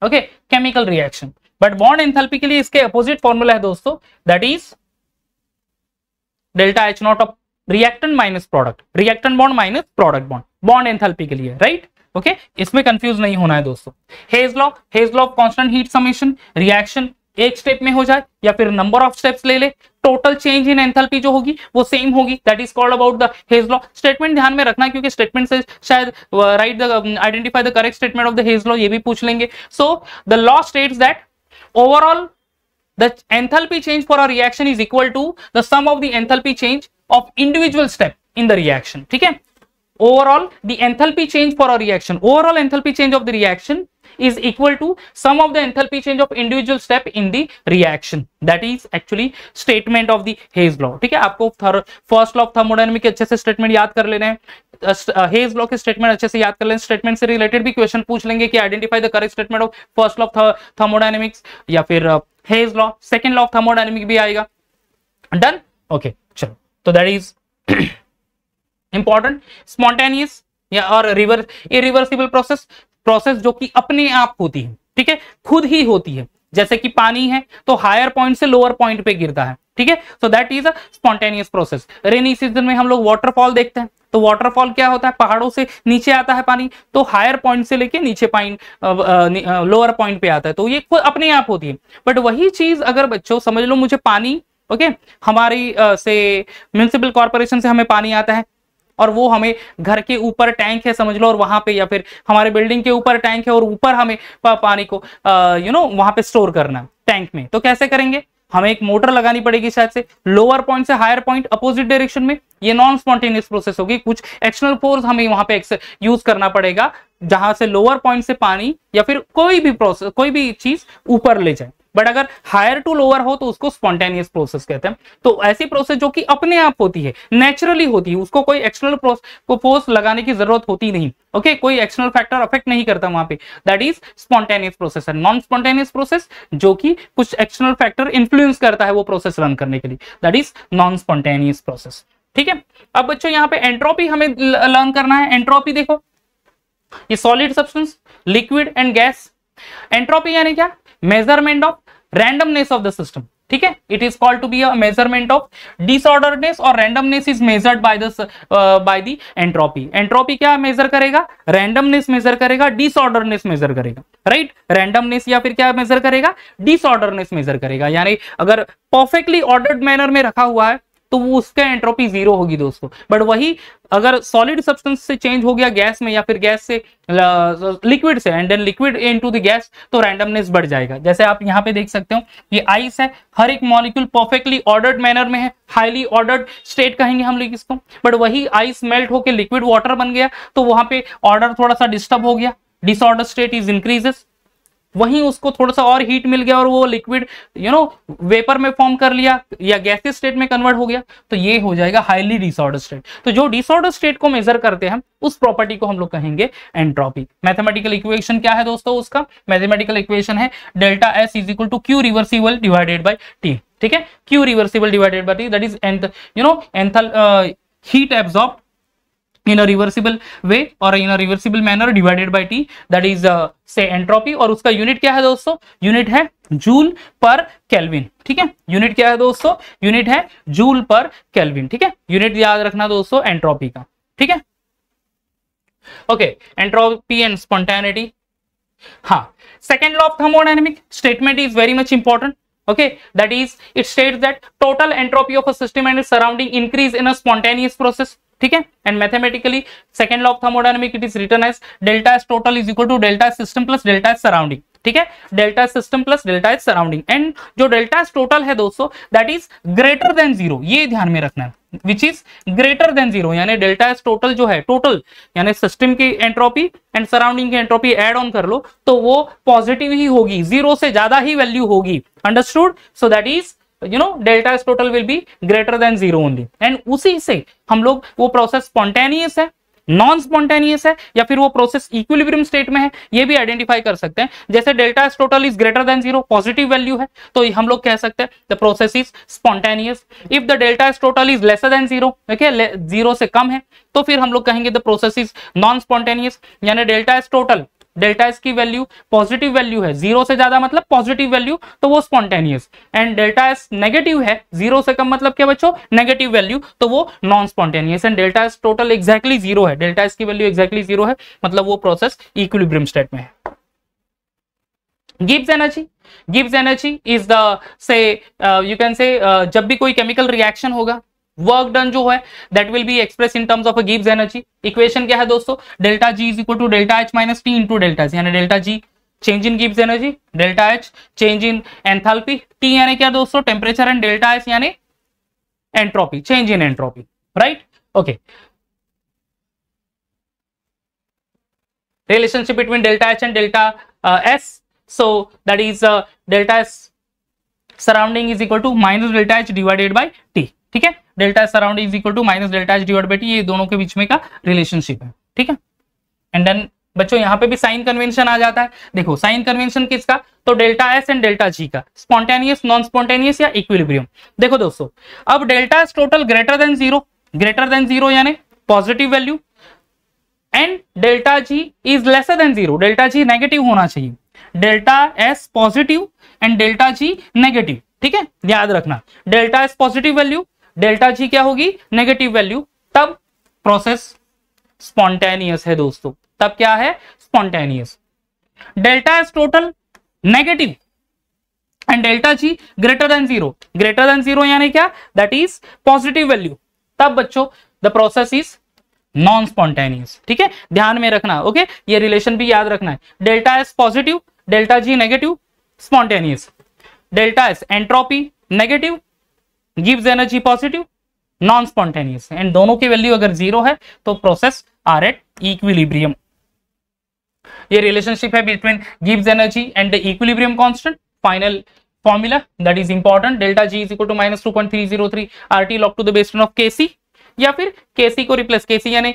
okay chemical reaction but bond enthalpy के लिए इसके अपोजिट फॉर्मूला है दोस्तों that is delta H not of reactant minus product reactant bond minus product bond bond enthalpy के लिए right right? Okay okay? इसमें confuse नहीं होना है दोस्तों Hess law Hess law constant heat summation reaction एक स्टेप में हो जाए या फिर नंबर ऑफ स्टेप्स ले ले टोटल चेंज इन एंथैल्पी जो होगी वो सेम होगी that is called about the Hess law statement ध्यान में रखना क्योंकि स्टेटमेंट से शायद write the identify the correct statement of the Hess law ये भी पूछ लेंगे so the law states that overall the enthalpy change for a reaction is equal to the sum of the enthalpy change of individual step in the reaction ठीक है overall the enthalpy change for a reaction overall enthalpy change of the reaction is equal to sum of the enthalpy change of individual step in the reaction that is actually statement of the Hayes law ठीक है आपको first law of thermodynamic अच्छे से statement याद कर लेने हैं hedge law के स्टेटमेंट अच्छे से याद कर लें स्टेटमेंट से रिलेटेड भी क्वेश्चन पूछ लेंगे कि identify the correct statement of first law of thermodynamics या फिर Hess law second law of thermodynamic भी आएगा डन ओके okay, चलो तो दैट इज इंपॉर्टेंट स्पॉन्टेनियस या और रिवर्स रिवर्सिबल प्रोसेस प्रोसेस जो कि अपने आप होती है ठीक है खुद ही होती है जैसे कि पानी है तो हायर पॉइंट से लोअर पॉइंट पे गिरता है ठीक है so that is a spontaneous process rainy season में हम लोग वाटरफॉल देखते हैं तो वाटरफॉल क्या होता है पहाड़ों से नीचे आता है पानी तो हायर पॉइंट से लेके नीचे पॉइंट लोअर पॉइंट पे आता है तो ये खुद अपने आप होती है बट वही चीज अगर बच्चों समझ लो मुझे पानी ओके okay? हमारी आ, से म्यूनसिपल कॉर्पोरेशन से हमें पानी आता है और वो हमें घर के ऊपर टैंक है समझ लो और वहां पे या फिर हमारे बिल्डिंग के ऊपर टैंक है और ऊपर हमें पानी को यू नो वहां पे स्टोर करना है टैंक में तो कैसे करेंगे हमें एक मोटर लगानी पड़ेगी शायद से लोअर पॉइंट से हायर पॉइंट अपोजिट डायरेक्शन में ये नॉन स्पॉन्टेनियस प्रोसेस होगी कुछ एक्सटर्नल फोर्स हमें वहां पे यूज करना पड़ेगा जहां से लोअर पॉइंट से पानी या फिर कोई भी प्रोसेस कोई भी चीज ऊपर ले जाए बट अगर हायर टू लोअर हो तो उसको स्पॉन्टेनियस प्रोसेस कहते हैं तो ऐसी प्रोसेस जो कि अपने आप होती है नेचुरली होती है उसको कोई एक्सटर्नल को फोर्स लगाने की जरूरत होती नहीं ओके okay? कोई एक्सटर्नल फैक्टर अफेक्ट नहीं करता वहां पे दैट इज स्पॉन्टेनियस प्रोसेस है नॉन स्पॉन्टेनियस प्रोसेस जो कि कुछ एक्सटर्नल फैक्टर इन्फ्लुएंस करता है वो प्रोसेस रन करने के लिए that is non spontaneous process ठीक है अब बच्चों यहाँ पे एंट्रोपी हमें लर्न करना है एंट्रोपी देखो ये solid substance liquid and gas entropy यानी क्या measurement of randomness of the system ठीक है it is called to be a measurement of disorderness और randomness is measured by the by the entropy entropy क्या measure करेगा randomness measure करेगा disorderness measure करेगा right right? Randomness या फिर क्या मेजर करेगा डिसऑर्डरनेस मेजर करेगा यानी अगर परफेक्टली ऑर्डर्ड मैनर में रखा हुआ है तो वो उसका एंट्रोपी जीरो होगी दोस्तों बट वही अगर सॉलिड सब्सटेंस से चेंज हो गया गैस में या फिर गैस से लिक्विड से and then liquid into gas तो रैंडमनेस बढ़ जाएगा जैसे आप यहाँ पे देख सकते हो ये आइस है हर एक मॉलिक्यूल परफेक्टली ऑर्डर्ड मैनर में है हाईली ऑर्डर्ड स्टेट कहेंगे हम लोग इसको बट वही आइस मेल्ट होकर लिक्विड वाटर बन गया तो वहां पर ऑर्डर थोड़ा सा डिस्टर्ब हो गया डिसऑर्डर स्टेट इज इंक्रीजेस वहीं उसको थोड़ा सा और हीट मिल गया और वो लिक्विड यू नो वेपर में फॉर्म कर लिया या गैसेस स्टेट में कन्वर्ट हो गया तो ये हो जाएगा हाईली डिसऑर्डर स्टेट तो जो डिसऑर्डर स्टेट को मेजर करते हैं उस प्रॉपर्टी को हम लोग कहेंगे एंट्रॉपी मैथमेटिकल इक्वेशन क्या है दोस्तों उसका मैथमेटिकल इक्वेशन है delta S is equal to Q reversible divided by T ठीक है Q reversible divided by T that is enth you know enthal heat absorb in a reversible way और in a reversible manner divided by T that is say entropy और उसका unit क्या है दोस्तों unit है joule पर kelvin ठीक है यूनिट क्या है दोस्तों यूनिट है जूल पर केल्विन ठीक है यूनिट याद रखना दोस्तों एंट्रोपी का ठीक है ओके एंट्रोपी एंड स्पॉन्टेनिटी हाँ second law of thermodynamic statement is very much important okay that is it states that total entropy of a system and its surrounding increase in a spontaneous process ठीक है and mathematically second law of thermodynamic it is written as delta S total is equal to delta system plus delta S surrounding ठीक है delta system plus delta S surrounding and जो delta S total है दोस्तों that is greater than zero ये ध्यान में रखना है which is greater than zero यानी डेल्टा एस टोटल जो है टोटल यानी सिस्टम की एंट्रोपी एंड सराउंडिंग की एंट्रोपी एड ऑन कर लो तो वो पॉजिटिव ही होगी जीरो से ज्यादा ही वैल्यू होगी understood so that is you know delta S total will be greater than zero only and उसी से हम लोग वो प्रोसेस स्पॉन्टेनियस है नॉन स्पॉन्टेनियस है या फिर वो प्रोसेस इक्विलिब्रियम स्टेट में है ये भी आइडेंटिफाई कर सकते हैं जैसे delta S total is greater than zero positive value है तो हम लोग कह सकते हैं the process is spontaneous if the delta S total is lesser than zero zero से कम है तो फिर हम लोग कहेंगे the process is non spontaneous यानी delta S total delta S की वैल्यू पॉजिटिव वैल्यू है जीरो से ज्यादा मतलब पॉजिटिव वैल्यू तो वो spontaneous and delta S negative है जीरो से कम मतलब क्या बच्चों नेगेटिव वैल्यू तो वो non spontaneous and delta S total exactly zero है डेल्टा एस की वैल्यू एक्जैक्टली जीरो है मतलब वो प्रोसेस इक्विलिब्रियम स्टेट में है Gibbs energy Gibbs energy is the say you can say जब भी कोई केमिकल रिएक्शन होगा वर्क डन जो है that will be express in terms of गिव्स एनर्जी इक्वेशन क्या है दोस्तों delta G is equal to delta H minus T into delta G यानी डेल्टा जी चेंज इन गिव्स energy delta H change in enthalpy T यानी क्या दोस्तों temperature and delta H यानी entropy change in entropy right okay relationship between delta H and delta S so that is delta S surrounding is equal to minus delta H divided by T ठीक है delta surround is equal to minus delta H divide by T ये दोनों के बीच में का relationship है ठीक है एंड देन बच्चों यहाँ पे भी साइन कन्वेंशन आ जाता है देखो साइन कन्वेंशन किसका तो delta S and delta G का स्पॉन्टेनियस नॉन स्पॉन्टेनियस या इक्विलिब्रियम देखो दोस्तों अब delta S total greater than zero greater than zero यानी positive value and delta G is lesser than zero delta G negative होना चाहिए delta S positive and delta G negative ठीक है याद रखना delta S positive value delta G क्या होगी negative value तब प्रोसेस स्पॉन्टेनियस है दोस्तों तब क्या है spontaneous delta S total negative and delta G greater than zero greater than zero यानी क्या दैट इज पॉजिटिव वैल्यू तब बच्चों the process is non spontaneous ठीक है ध्यान में रखना ओके ये रिलेशन भी याद रखना है delta S positive delta G negative spontaneous delta S entropy negative गिव्स energy positive non spontaneous and दोनों की वैल्यू अगर जीरो है तो प्रोसेस आर एट इक्विलिब्रियम ये रिलेशनशिप है बिटवीन गिव्स energy and equilibrium constant final formula that is important formula that is important delta g is equal to minus 2.303 rt log to the base 10 of kc या फिर kc को replace kc यानी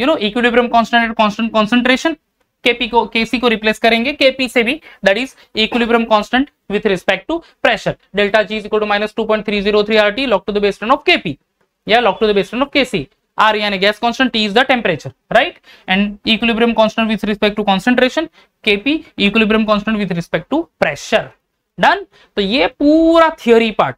you know equilibrium constant and constant concentration KP को KC को replace करेंगे KP से भी that is equilibrium constant with respect to pressure delta G equal to minus two point three to the base ten of KP या log to the base ten of KC R यानी gas constant T is the temperature right and equilibrium constant with respect to concentration KP equilibrium constant with respect to pressure done तो ये पूरा theory part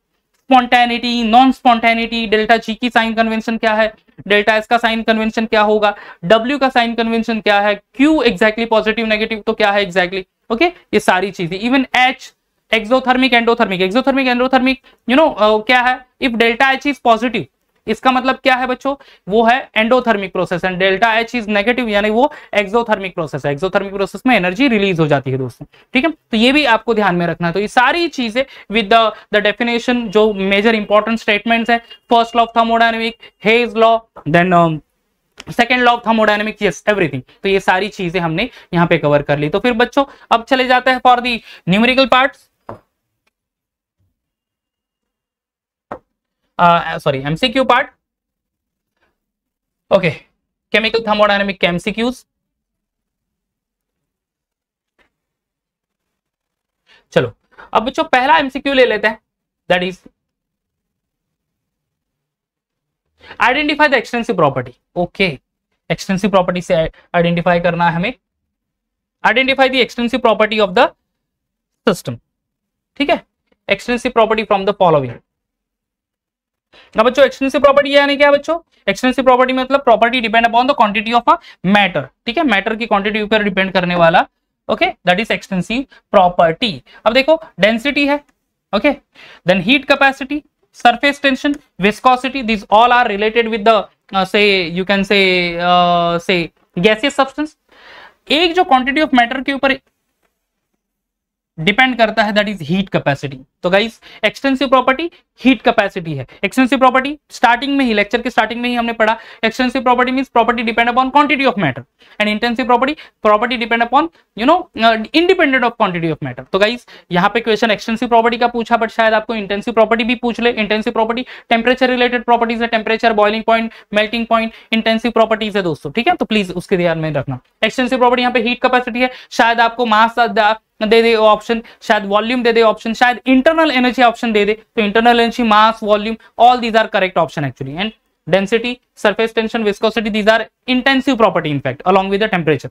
spontaneity non spontaneity delta G की sign convention क्या है delta S का sign convention क्या होगा W का साइन कन्वेंशन क्या है क्यू एक्जैक्टली पॉजिटिव नेगेटिव तो क्या है एग्जैक्टली exactly, ओके okay? ये सारी चीजें even H exothermic endothermic exothermic endothermic you know क्या है if delta H is positive इसका मतलब क्या है बच्चों वो है endothermic process and delta H is negative यानी वो एक्सोथर्मिक प्रोसेस है एक्सोथर्मिक प्रोसेस में एनर्जी रिलीज हो जाती है दोस्तों ठीक है तो ये भी आपको ध्यान में रखना है तो ये सारी चीजें विद द डेफिनेशन जो मेजर इंपॉर्टेंट स्टेटमेंट्स है first law of thermodynamic Hess law then second law of thermodynamic yes everything तो ये सारी चीजें हमने यहाँ पे कवर कर ली तो फिर बच्चों अब चले जाते हैं for the numerical parts sorry MCQ part okay chemical thermodynamic MCQs चलो अब बच्चों पहला एमसीक्यू ले लेते हैं that is identify the extensive property okay extensive property से आइडेंटिफाई करना है हमें identify the extensive property of the system ठीक है extensive property from the following ना बच्चों एक्सटेंसिव प्रॉपर्टी यानी क्या बच्चों एक्सटेंसिव प्रॉपर्टी मतलब property depend upon the quantity of a matter ठीक है मैटर की क्वांटिटी ऊपर डिपेंड करने वाला okay that is extensive property अब देखो डेंसिटी है okay then heat capacity surface tension viscosity this all are related with the say you can say say gaseous substance एक जो क्वांटिटी ऑफ मैटर के ऊपर डिपेंड करता है दैट इज हीट कैपेसिटी तो guys extensive property heat capacity है extensive property starting में ही लेक्चर के स्टार्टिंग में ही हमने पढ़ा extensive property mean property depend upon quantity of matter and intensive property property depend upon you know independent of quantity of matter तो guys यहाँ पे क्वेश्चन एक्सटेंसिव प्रॉपर्टी का पूछा बट शायद आपको इंटेंसिव प्रॉपर्टी भी पूछ ले intensive property temperature related properties है temperature boiling point melting point intensive properties है दोस्तों ठीक है तो प्लीज उसके ध्यान में रखना एक्सटेंसिव प्रॉपर्टी यहाँ पे हीट कैपेसिटी है शायद आपको मास दे दे ऑप्शन शायद वॉल्यूम दे दे ऑप्शन शायद इंटरनल एनर्जी ऑप्शन दे दे तो internal energy mass volume all these are correct option actually and density surface tension viscosity these are intensive property in fact along with temperature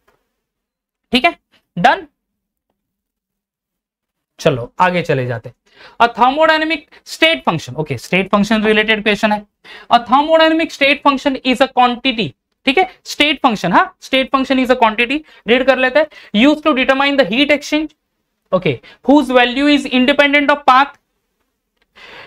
ठीक है डन चलो आगे चले जाते thermodynamic state function okay state function related question है thermodynamic state function is a quantity ठीक है state function हाँ state function is a quantity read कर लेते हैं use to determine the heat exchange okay whose value is independent of path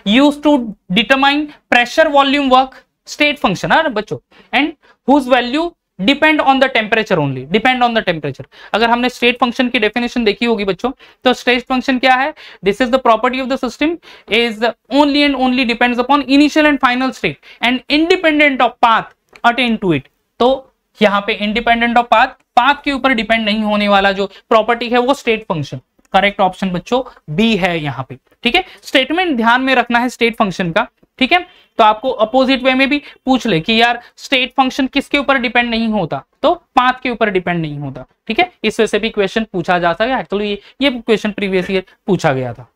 use to determine pressure volume work state function है बच्चों and whose value depend on the temperature only depend on the temperature अगर हमने state function की definition देखी होगी बच्चों तो state function क्या है this is the property of the system is only and only depends upon initial and final state and independent of path attain to it तो यहां पे इंडिपेंडेंट ऑफ पाथ पाथ के ऊपर डिपेंड नहीं होने वाला जो प्रॉपर्टी है वो स्टेट फंक्शन करेक्ट ऑप्शन बच्चों बी है यहाँ पे ठीक है स्टेटमेंट ध्यान में रखना है स्टेट फंक्शन का ठीक है तो आपको अपोजिट वे में भी पूछ ले कि यार स्टेट फंक्शन किसके ऊपर डिपेंड नहीं होता तो पाथ के ऊपर डिपेंड नहीं होता ठीक है इस वजह से भी क्वेश्चन पूछा जाता है एक्चुअली ये ये क्वेश्चन प्रीवियस ईयर पूछा गया था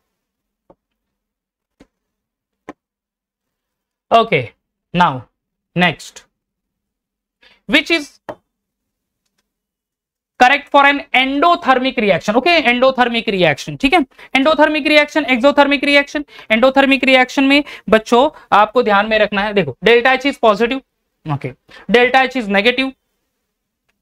okay now next which is correct for an endothermic reaction okay endothermic reaction ठीक है endothermic reaction exothermic reaction endothermic reaction में बच्चों आपको ध्यान में रखना है देखो delta H is positive okay delta H is negative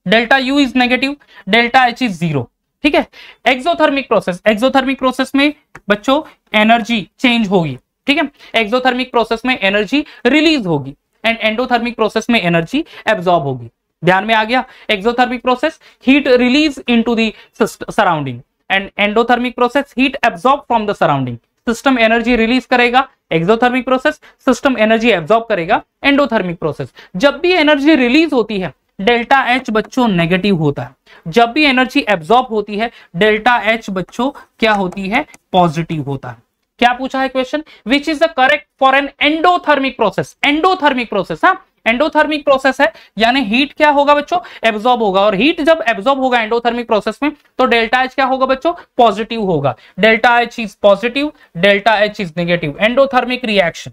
delta U is negative delta H is zero ठीक है एक्सोथर्मिक प्रोसेस एक्सोथर्मिक प्रोसेस में बच्चों एनर्जी चेंज होगी ठीक है एक्सोथर्मिक प्रोसेस में एनर्जी रिलीज होगी एंड एंडोथर्मिक प्रोसेस में एनर्जी एब्जॉर्ब होगी ध्यान में आ गया exothermic process heat release into the surrounding and endothermic process heat absorb from the surrounding system energy release करेगा exothermic process system energy absorb करेगा एंडोथर्मिक प्रोसेस जब भी एनर्जी रिलीज होती है डेल्टा एच बच्चों नेगेटिव होता है जब भी एनर्जी एब्जॉर्ब होती है डेल्टा एच बच्चों क्या होती है पॉजिटिव होता है क्या पूछा है question which is the correct for an endothermic process endothermic process हाँ एंडोथर्मिक प्रोसेस है यानी हीट क्या होगा बच्चों एब्जॉर्ब होगा और हीट जब एब्जॉर्ब होगा एंडोथर्मिक प्रोसेस में तो डेल्टा एच क्या होगा बच्चों पॉजिटिव होगा delta H is positive delta H is negative endothermic reaction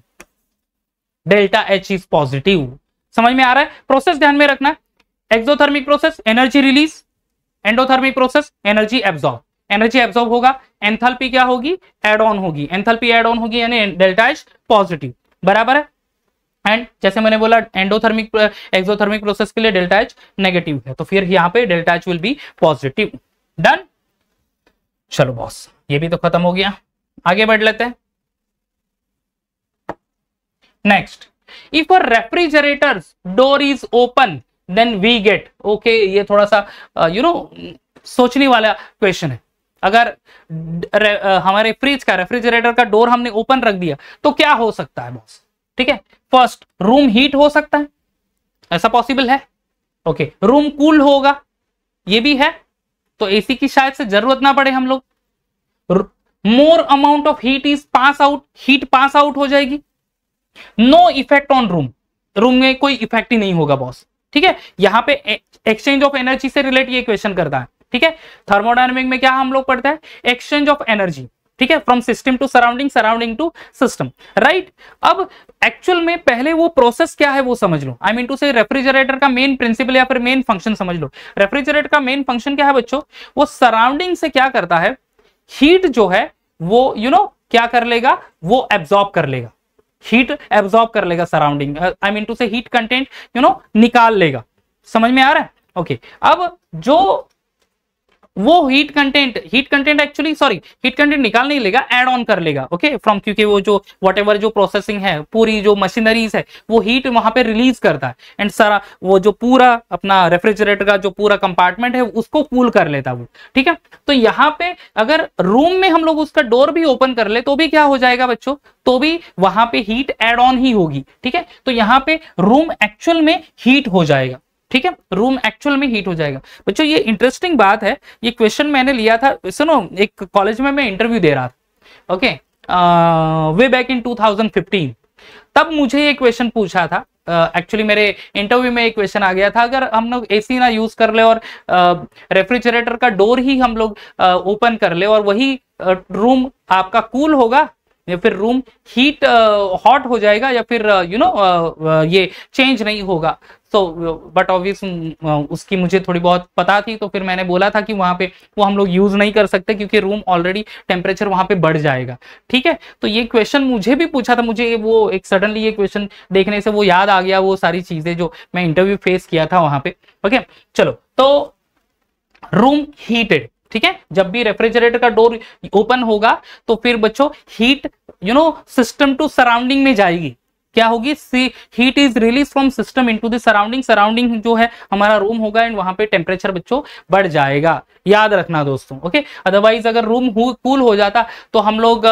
delta H is positive समझ में आ रहा है प्रोसेस ध्यान में रखना exothermic process energy release endothermic process energy absorb energy absorb होगा एंथल्पी क्या होगी एड ऑन होगी एंथल्पी एड ऑन होगी यानी डेल्टा एच पॉजिटिव बराबर है एंड जैसे मैंने बोला एंडोथर्मिक एक्सोथर्मिक प्रोसेस के लिए डेल्टा एच नेगेटिव है तो फिर यहाँ पे delta H will be positive done चलो बॉस ये भी तो खत्म हो गया आगे बढ़ लेते हैं next if a refrigerator door is open then we get okay ये थोड़ा सा you uh, know you know, सोचने वाला क्वेश्चन है अगर हमारे फ्रिज का रेफ्रिजरेटर का डोर हमने ओपन रख दिया तो क्या हो सकता है बॉस ठीक है फर्स्ट रूम हीट हो सकता है ऐसा पॉसिबल है ओके रूम कूल होगा ये भी है तो एसी की शायद से जरूरत ना पड़े हम लोग more amount of heat is pass out heat pass out हो जाएगी no effect on room room में कोई इफेक्ट ही नहीं होगा बॉस ठीक है यहां पे एक्सचेंज ऑफ एनर्जी से रिलेटेड ये क्वेश्चन करता है ठीक है थर्मोडाइनमिक में क्या हम लोग पढ़ते हैं एक्सचेंज ऑफ एनर्जी ठीक है from system to surrounding surrounding to system right अब एक्चुअल में पहले वो प्रोसेस क्या है वो समझ लो I mean to say refrigerator का मेन प्रिंसिपल या फिर मेन फंक्शन समझ लो रेफ्रिजरेटर का मेन फंक्शन क्या है बच्चों वो सराउंडिंग से क्या करता है हीट जो है वो यू you नो know, क्या कर लेगा वो एब्जॉर्ब कर लेगा हीट एब्जॉर्ब कर लेगा surrounding I mean to say heat content you know निकाल लेगा समझ में आ रहा है ओके okay. अब जो वो heat content heat content actually sorry heat content निकाल नहीं लेगा एड ऑन कर लेगा ओके फ्रॉम क्योंकि वो जो वट जो प्रोसेसिंग है पूरी जो मशीनरीज है वो हीट वहां पे रिलीज करता है एंड सारा वो जो पूरा अपना रेफ्रिजरेटर का जो पूरा कंपार्टमेंट है उसको कूल कर लेता वो ठीक है तो यहाँ पे अगर रूम में हम लोग उसका डोर भी ओपन कर ले तो भी क्या हो जाएगा बच्चों तो भी वहां पे हीट एड ऑन ही होगी ठीक है तो यहाँ पे रूम एक्चुअल में हीट हो जाएगा ठीक है रूम एक्चुअल में हीट हो जाएगा बच्चों ये इंटरेस्टिंग बात है ये क्वेश्चन मैंने लिया था सुनो एक कॉलेज में मैं इंटरव्यू दे रहा था ओके वे बैक इन 2015 तब मुझे ये क्वेश्चन पूछा था एक्चुअली uh, मेरे इंटरव्यू में एक क्वेश्चन आ गया था अगर हम लोग ए ना यूज कर ले और रेफ्रिजरेटर uh, का डोर ही हम लोग ओपन uh, कर ले और वही रूम uh, आपका कूल cool होगा या फिर रूम हीट हॉट हो जाएगा या फिर यू नो know, ये चेंज नहीं होगा सो बट ऑब्वियस उसकी मुझे थोड़ी बहुत पता थी तो फिर मैंने बोला था कि वहां पे वो हम लोग यूज़ नहीं कर सकते क्योंकि रूम ऑलरेडी टेम्परेचर वहाँ पे बढ़ जाएगा ठीक है तो ये क्वेश्चन मुझे भी पूछा था मुझे वो एक सडनली ये क्वेश्चन देखने से वो याद आ गया वो सारी चीज़ें जो मैं इंटरव्यू फेस किया था वहां पे ओके चलो तो रूम हीटेड ठीक है जब भी रेफ्रिजरेटर का डोर ओपन होगा तो फिर बच्चों heat you know system to surrounding में जाएगी क्या होगी see heat is release from system into the surrounding surrounding जो है हमारा रूम होगा एंड वहां पे टेम्परेचर बच्चों बढ़ जाएगा याद रखना दोस्तों ओके अदरवाइज अगर रूम कूल हो जाता तो हम लोग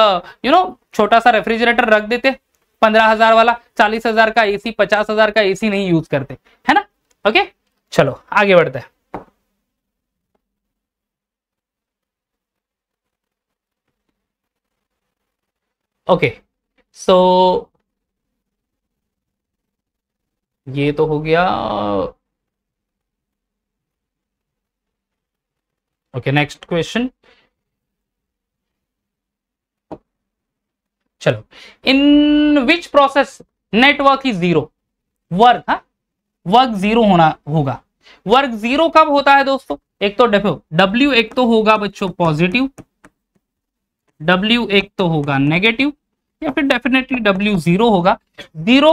यू नो छोटा सा रेफ्रिजरेटर रख देते पंद्रह हजार वाला चालीस हजार का एसी पचास हजार का एसी नहीं यूज करते है ना ओके चलो आगे बढ़ते हैं ओके सो ये तो हो गया ओके नेक्स्ट क्वेश्चन चलो in which process network is zero work हा? वर्क जीरो होना होगा वर्क जीरो कब होता है दोस्तों एक तो डब्ल्यू डब्ल्यू एक तो होगा बच्चों पॉजिटिव डब्ल्यू एक तो होगा नेगेटिव या फिर डेफिनेटली डब्ल्यू जीरो होगा जीरो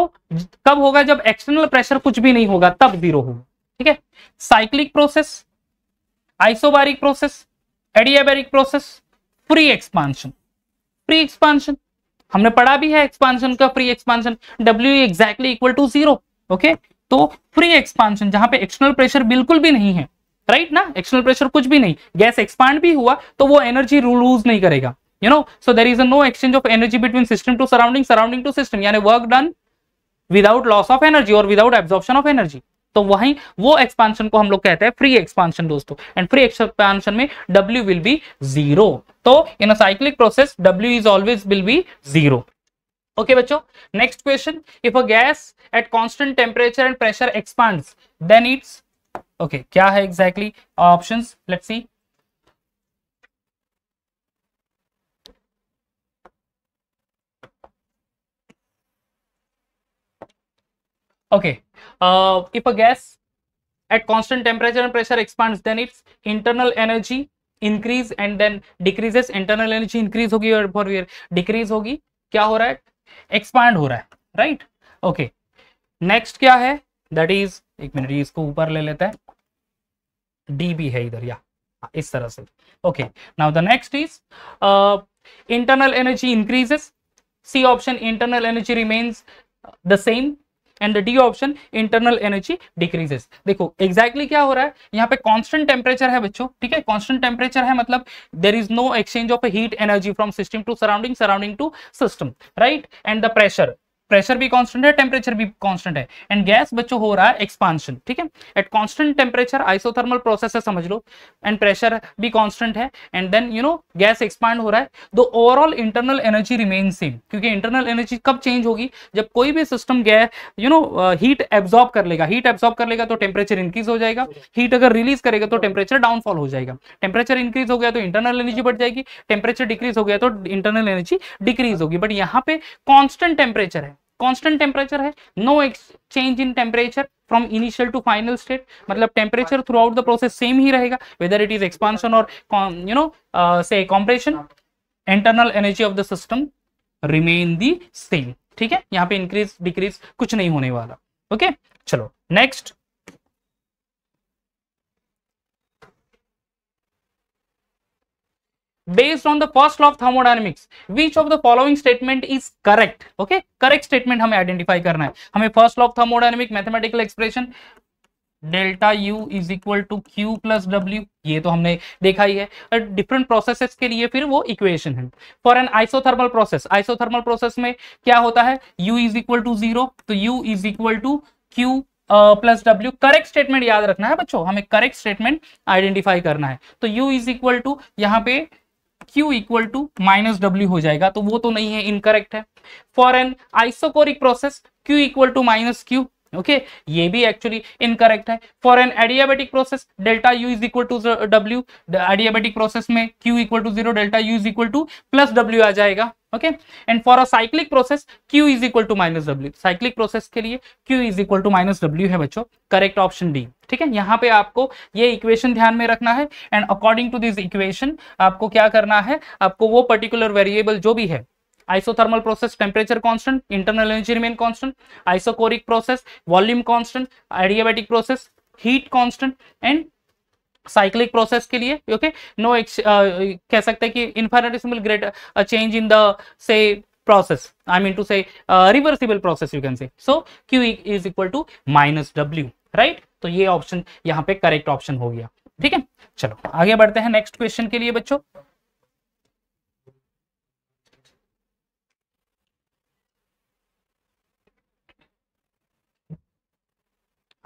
कब होगा जब एक्सटर्नल प्रेशर कुछ भी नहीं होगा तब जीरो होगा ठीक है cyclic process isobaric process adiabatic process free expansion free expansion हमने पढ़ा भी है एक्सपांशन का free expansion W exactly equal to zero okay तो फ्री एक्सपांशन जहां पे एक्सटर्नल प्रेशर बिल्कुल भी नहीं है राइट right ना एक्सटर्नल प्रेशर कुछ भी नहीं गैस एक्सपांड भी हुआ तो वो एनर्जी लूज नहीं करेगा you know so there is no exchange of energy between system to surrounding surrounding to system यानी work done without loss of energy और विदाउट एब्जॉर्प्शन ऑफ एनर्जी तो वहीं वो एक्सपांशन को हम लोग कहते हैं फ्री एक्सपांशन दोस्तों एंड फ्री एक्सपांशन में W विल बी जीरो तो in a cyclic process W is always will be zero okay बच्चों next question if a gas at constant temperature and pressure expands then it's okay क्या है exactly options let's see Okay, uh, if a gas at constant temperature and pressure expands, then its internal energy increase and then decreases. Internal energy increase होगी और for decrease होगी क्या हो रहा है expand हो रहा है राइट ओके नेक्स्ट क्या है दैट इज एक मिनट इसको ऊपर ले लेते हैं डी भी है इधर या इस तरह से okay now the next is internal energy increases c option internal energy remains the same and D option internal energy decreases देखो एग्जैक्टली exactly क्या हो रहा है यहाँ पे कॉन्स्टेंट टेम्परेचर है बच्चों ठीक है कॉन्स्टेंट टेम्परेचर है मतलब there is no exchange of heat energy from system to surrounding surrounding to system right and the pressure pressure भी कांस्टेंट है टेम्परेचर भी कांस्टेंट है एंड गैस बच्चों हो रहा है एक्सपांशन ठीक है at constant temperature isothermal process है समझ लो एंड प्रेशर भी कांस्टेंट है and then you know gas expand हो रहा है the overall internal energy remain same क्योंकि इंटरनल एनर्जी कब चेंज होगी जब कोई भी system gas you know heat absorb कर लेगा हीट एब्जॉर्ब कर लेगा तो टेम्परेचर इंक्रीज हो जाएगा हीट अगर रिलीज करेगा तो टेम्परेचर डाउनफॉल हो जाएगा टेम्परेचर इंक्रीज हो गया तो इंटरनल एनर्जी बढ़ जाएगी टेम्परेचर डिक्रीज हो गया तो इंटरनल एनर्जी डिक्रीज होगी बट यहाँ पे कॉन्स्टेंट टेम्परेचर है कांस्टेंट टेम्परेचर है no exchange in temperature from initial to final state मतलब temperature throughout the process same ही रहेगा वेदर इट इज एक्सपांशन और you know say compression internal energy of the system remain the same ठीक है यहाँ पे increase decrease कुछ नहीं होने वाला ओके okay? चलो next based on the first law of thermodynamics which of the following statement is correct okay correct statement हमें identify करना है हमें first law of thermodynamic mathematical expression delta U is equal to Q plus W ये तो हमने देखा ही है different processes के लिए फिर वो इक्वेशन है for an isothermal process isothermal process में क्या होता है U is equal to zero तो U is equal to q plus W correct statement याद रखना है बच्चों हमें करेक्ट स्टेटमेंट आइडेंटिफाई करना है तो U इज इक्वल टू यहाँ पे Q equal to minus W हो जाएगा तो वो तो नहीं है इनकरेक्ट है for an isochoric process Q equal to minus Q okay ये भी एक्चुअली इनकरेक्ट है for an adiabatic process delta U is equal to W adiabatic process में Q equal to zero delta U is equal to plus W आ जाएगा okay and for a cyclic process Q is equal to minus W cyclic process के लिए Q is equal to minus W है बच्चों correct option D ठीक है यहाँ पे आपको ये इक्वेशन ध्यान में रखना है and according to this equation आपको क्या करना है आपको वो पर्टिकुलर वेरिएबल जो भी है isothermal process temperature constant internal energy remain constant isochoric process volume constant adiabatic process heat constant and cyclic process के लिए ओके नो एक कह सकते हैं कि infinitesimal great change in the say process I mean to say reversible process you can say so Q is equal to minus W right तो ये option यहाँ पे करेक्ट ऑप्शन हो गया ठीक है चलो आगे बढ़ते हैं नेक्स्ट क्वेश्चन के लिए बच्चों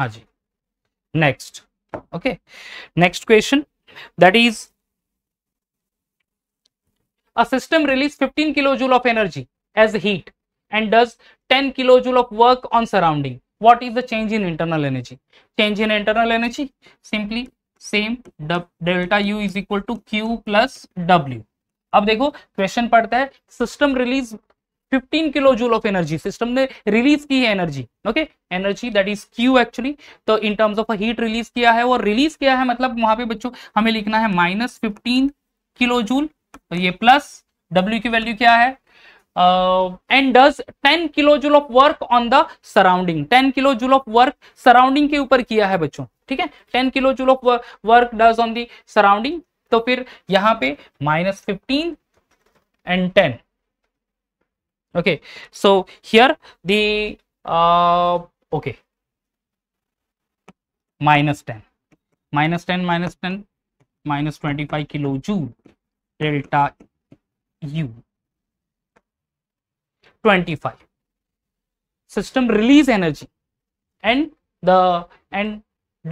हाँ जी next okay next question that is a system release 15 kilo joule of energy as heat and does 10 kilo joule of work on surrounding what is the change in internal energy change in internal energy simply same delta U is equal to Q plus W अब देखो question पढ़ता है system release 15 kilo joule of energy system ने release की है energy okay energy that is Q actually तो in terms of heat release किया है और रिलीज किया है मतलब वहां पे बच्चों हमें लिखना है माइनस फिफ्टीन किलो जूल ये प्लस डब्ल्यू की वैल्यू क्या है and does 10 kilo joule of work on the surrounding 10 kilo joule of work surrounding के ऊपर किया है बच्चों ठीक है 10 kilo joule of work does on surrounding तो फिर यहां पे minus fifteen and ten okay so here the uh okay minus 10 minus 10 minus 10 minus 25 kilojoule delta u 25 system release energy and the and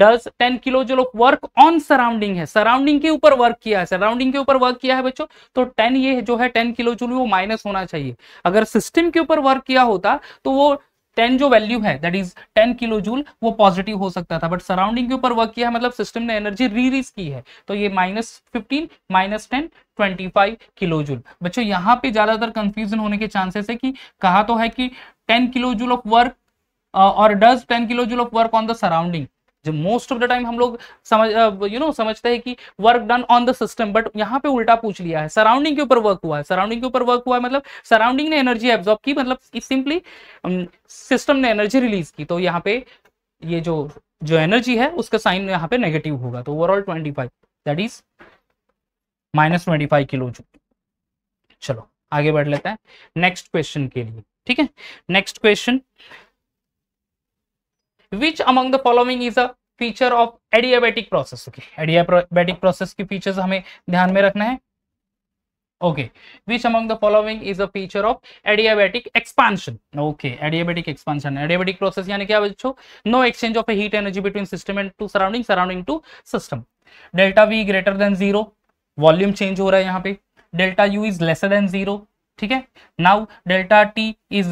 does ten kilo जो लोग work on surrounding है surrounding के ऊपर work किया है surrounding के ऊपर work किया है बच्चों तो टेन ये जो है टेन किलो जूल वो माइनस होना चाहिए अगर सिस्टम के ऊपर वर्क किया होता तो वो टेन जो वैल्यू है that is ten kilo joule वो पॉजिटिव हो सकता था बट सराउंडिंग के ऊपर वर्क किया है मतलब सिस्टम ने एनर्जी रिलीज की है तो ये minus fifteen minus ten 25 kilo joule बच्चों यहाँ पे ज्यादातर कंफ्यूजन होने के चांसेस है कि कहा तो है कि 10 किलो जूल ऑफ वर्क और does 10 kilo joule of work on the surrounding जो मोस्ट ऑफ द टाइम हम लोग समझ यू नो समझते हैं कि work done on the system but यहाँ पे उल्टा पूछ लिया है सराउंडिंग के ऊपर वर्क हुआ है सराउंडिंग के ऊपर वर्क हुआ है मतलब सराउंडिंग ने एनर्जी एब्जॉर्ब की मतलब सिंपली सिस्टम ने एनर्जी रिलीज की तो यहाँ पे ये जो जो एनर्जी है उसका साइन यहाँ पे नेगेटिव होगा तो overall twenty five that is minus twenty five kilo joule चलो आगे बढ़ लेते हैं नेक्स्ट क्वेश्चन के लिए ठीक है next question which among following is a feature of adiabatic process adiabatic process के फीचर्स हमें ध्यान में रखना है okay which among following is a feature of adiabatic expansion okay adiabatic expansion adiabatic process यानी क्या बच्चों no exchange of heat energy between system and to surrounding surrounding to system delta V greater than zero volume change हो रहा है यहाँ पे delta U is lesser than zero ठीक है now delta T is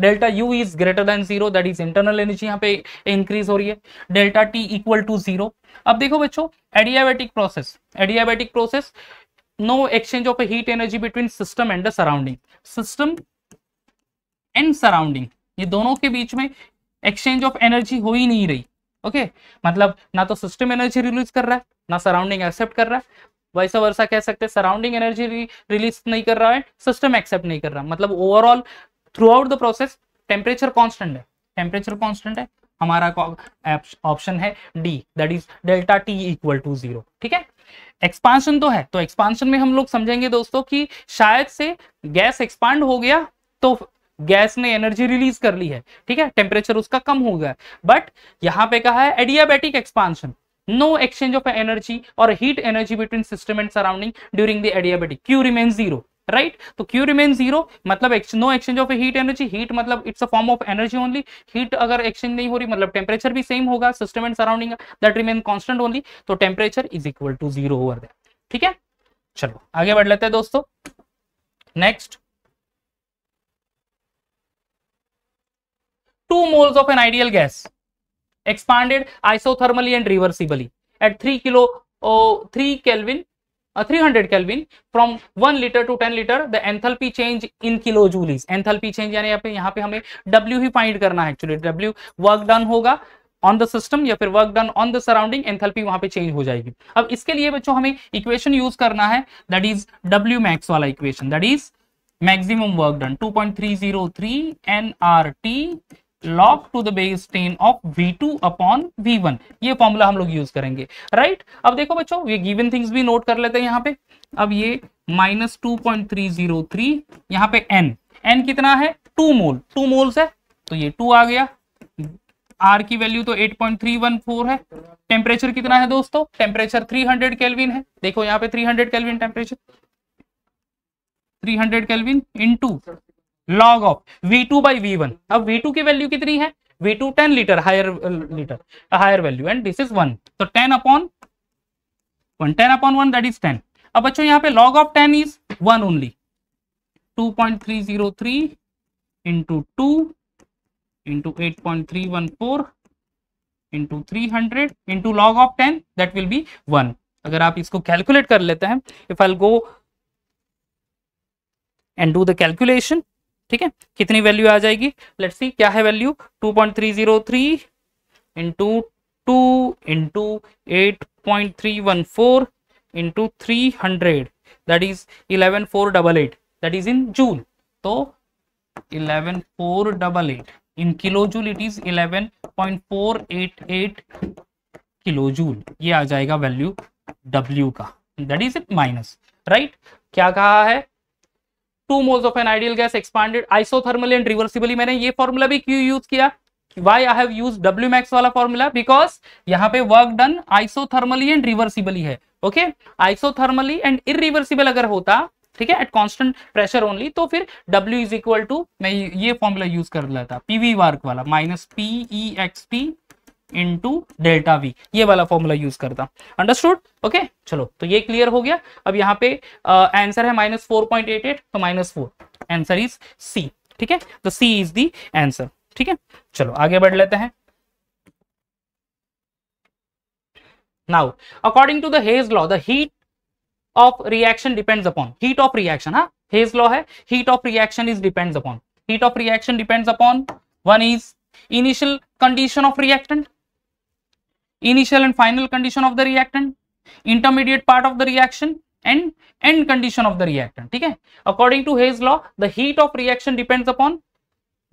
delta U is greater than zero that is internal energy यहाँ पे increase हो रही है delta T equal to zero अब देखो बच्चों adiabatic process adiabatic process no exchange of heat energy between system and the surrounding system and surrounding ये दोनों के बीच में एक्सचेंज ऑफ एनर्जी हो ही नहीं रही ओके okay? मतलब ना तो सिस्टम एनर्जी रिलीज कर रहा है ना सराउंडिंग एक्सेप्ट कर रहा है वैसा वर्षा कह सकते हैं सराउंडिंग एनर्जी रिलीज नहीं कर रहा है सिस्टम एक्सेप्ट नहीं कर रहा मतलब overall throughout the process temperature constant है टेम्परेचर कॉन्स्टेंट है हमारा ऑप्शन है D that is delta T equal to zero ठीक है एक्सपांशन तो है तो एक्सपांशन में हम लोग समझेंगे दोस्तों कि शायद से गैस एक्सपांड हो गया तो गैस ने एनर्जी रिलीज कर ली है ठीक है टेम्परेचर उसका कम हो गया बट यहां पे कहा है adiabatic expansion no exchange of energy और heat energy between system and surrounding during the adiabatic Q remains zero right right? तो क्यू रिमेन जीरो मतलब no exchange of heat energy heat मतलब it's a form of energy only heat अगर exchange नहीं हो रही मतलब temperature भी same होगा system and surrounding that remain constant only तो temperature is equal to zero over that ठीक है चलो आगे बढ़ लेते हैं दोस्तों next two moles of an ideal gas expanded isothermally and reversibly at 3 kilo oh, 3 kelvin uh, 300 kelvin from 1 liter to 10 liter the enthalpy change in kilojoules enthalpy change यानी यहाँ पे यहाँ पे हमें W ही फाइंड करना है एक्चुअली W वर्क डन होगा on the system या फिर work done on the surrounding enthalpy वहां पे चेंज हो जाएगी अब इसके लिए बच्चों हमें इक्वेशन यूज करना है दैट इज डब्ल्यू मैक्स वाला equation that is maximum work done 2.303 T log to the base 10 of v2 upon v1 ये फॉर्मूला हम लोग यूज करेंगे राइट right? अब देखो बच्चों ये गिवन थिंग्स भी नोट कर लेते हैं यहाँ पे अब ये minus two point three zero three यहाँ पे एन एन कितना है टू मोल टू मोल्स है तो ये टू आ गया आर की वैल्यू तो eight point three one four है टेम्परेचर कितना है दोस्तों टेम्परेचर थ्री हंड्रेड कैलविन है देखो यहाँ पे three hundred kelvin temperature three hundred kelvin into log of V two by V one अब वी टू की वैल्यू कितनी है V two ten litre higher litre higher value and this is one तो ten upon one ten upon one that is ten अब बच्चों यहाँ पे log of ten is one only two point three zero three into two into eight point three one four into three hundred into log of ten that will be one अगर आप इसको calculate कर लेते हैं if I go and do the calculation ठीक है कितनी value आ जाएगी लेट सी क्या है value 2.303 into two into eight point three one four into three hundred that is eleven four double eight that is in joule तो eleven four double eight in kilo joule it is eleven point four eight eight kilo joule ये आ जाएगा value W का that is it minus right क्या कहा है two moles of an ideal gas expanded isothermally and reversibly मैंने ये formula भी क्यों यूज किया why I have use W max वाला फॉर्मूला बिकॉज यहाँ पे work done isothermally and reversibly है ओके आइसोथर्मली एंड इरिवर्सिबल अगर होता ठीक है एट कॉन्स्टेंट प्रेशर ओनली तो फिर W इज इक्वल टू मैं ये फॉर्मूला यूज कर लेता पीवी वर्क वाला minus P E X P into delta V ये वाला फॉर्मूला यूज करता अंडरस्टूड ओके चलो तो ये क्लियर हो गया अब यहाँ पे आंसर uh, है minus four point eight eight तो minus four answer is C ठीक है तो सी इज दी आंसर ठीक है चलो आगे बढ़ लेते हैं now according to the Hess law the heat of reaction depends upon heat of reaction हा हेज लॉ है heat of reaction is depends upon heat of reaction depends upon one is initial condition of reactant initial and final condition of the reactant intermediate part of the reaction and end condition of the reactant ठीक है according to Hayes law the heat of reaction depends upon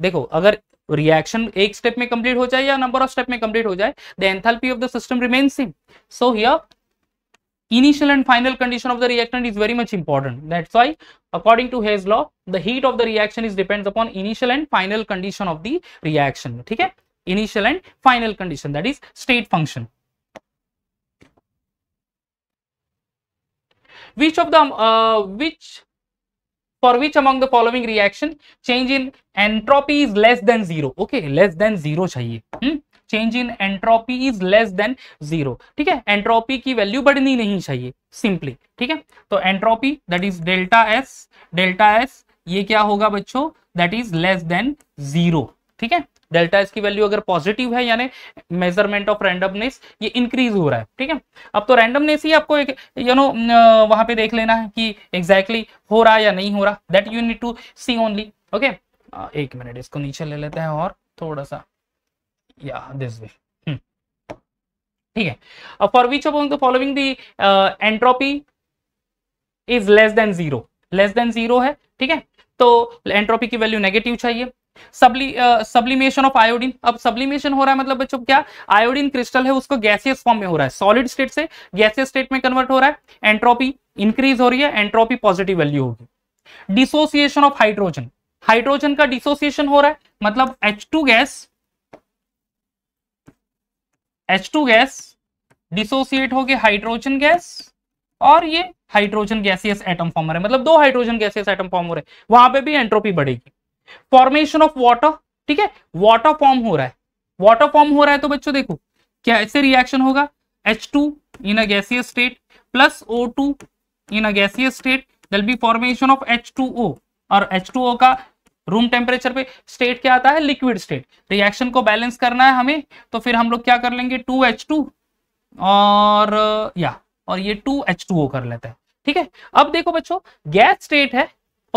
देखो अगर reaction एक step में complete हो जाए या number of step में कंप्लीट हो जाए the enthalpy of the system remain same so here initial and final condition of the reactant is very much important that's why according to Hayes law the heat of the reaction is depends upon initial and final condition of the reaction ठीक है initial and final condition that is state function. Which of the uh, which for which among the following reaction change in entropy is less than 0 okay less than 0 chahiye hmm? Change in entropy is less than zero ठीक है entropy की value बढ़नी नहीं चाहिए simply ठीक है तो entropy that is delta S delta S ये क्या होगा बच्चों that is less than zero ठीक है डेल्टा एस की वैल्यू अगर पॉजिटिव है यानी मेजरमेंट ऑफ रैंडमनेस ये इंक्रीज हो रहा है ठीक है अब तो रैंडमनेस ही आपको एक यू नो वहां पे देख लेना है कि एग्जैक्टली exactly हो रहा है या नहीं हो रहा that you need to see only okay एक मिनट इसको नीचे ले लेते हैं और थोड़ा सा या दिस वे हम्म, ठीक है for which among the following the entropy is less than zero less than zero है ठीक है तो एंट्रोपी की वैल्यू नेगेटिव चाहिए सब्लिमेशन ऑफ आयोडीन अब सब्लिमेशन हो रहा है मतलब बच्चों क्या आयोडीन क्रिस्टल है उसको गैसियस फॉर्म में हो रहा है सॉलिड स्टेट से गैसियस स्टेट में कन्वर्ट हो रहा है एंट्रोपी इंक्रीज हो रही है एंट्रोपी पॉजिटिव वैल्यू होगी डिसोसिएशन ऑफ हाइड्रोजन हाइड्रोजन का डिसोसिएशन हो रहा है मतलब H two gas H two gas dissociate हो होके हाइड्रोजन गैस और ये हाइड्रोजन गैसियस एटम फॉर्म हो रहा है मतलब दो हाइड्रोजन गैसियस एटम फॉर्म हो रहे हैं वहां पे भी एंट्रोपी बढ़ेगी फॉर्मेशन ऑफ वाटर ठीक है वाटर फॉर्म हो रहा है वाटर फॉर्म हो रहा है तो बच्चों देखो क्या ऐसे रिएक्शन होगा H two in a gaseous state plus O two in a gaseous state दल be formation of H two O और एच टू ओ का रूम टेम्परेचर पे स्टेट क्या आता है लिक्विड स्टेट रिएक्शन को बैलेंस करना है हमें तो फिर हम लोग क्या कर लेंगे टू एच टू और या और ये टू एच टू ओ कर लेते हैं ठीक है अब देखो बच्चों गैस स्टेट है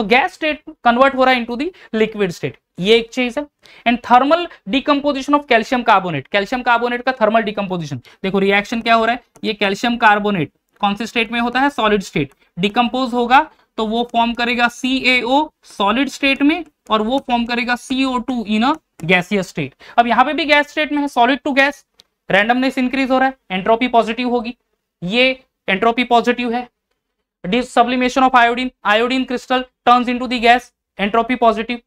तो गैस स्टेट कन्वर्ट हो रहा है इनटू दी लिक्विड स्टेट ये एक चीज है and thermal decomposition of calcium carbonate calcium carbonate का थर्मल डिकम्पोजिशन देखो रिएक्शन क्या हो रहा है ये कैल्शियम कार्बोनेट कौन से स्टेट में होता है सॉलिड स्टेट डिकम्पोज होगा तो वो फॉर्म करेगा CaO सॉलिड स्टेट में और वो फॉर्म करेगा CO2 in a gaseous state अब यहां पे भी गैस स्टेट में है solid to gas randomness increase हो रहा है एंट्रोपी पॉजिटिव होगी ये एंट्रोपी पॉजिटिव है D sublimation of iodine iodine crystal turn into gas entropy positive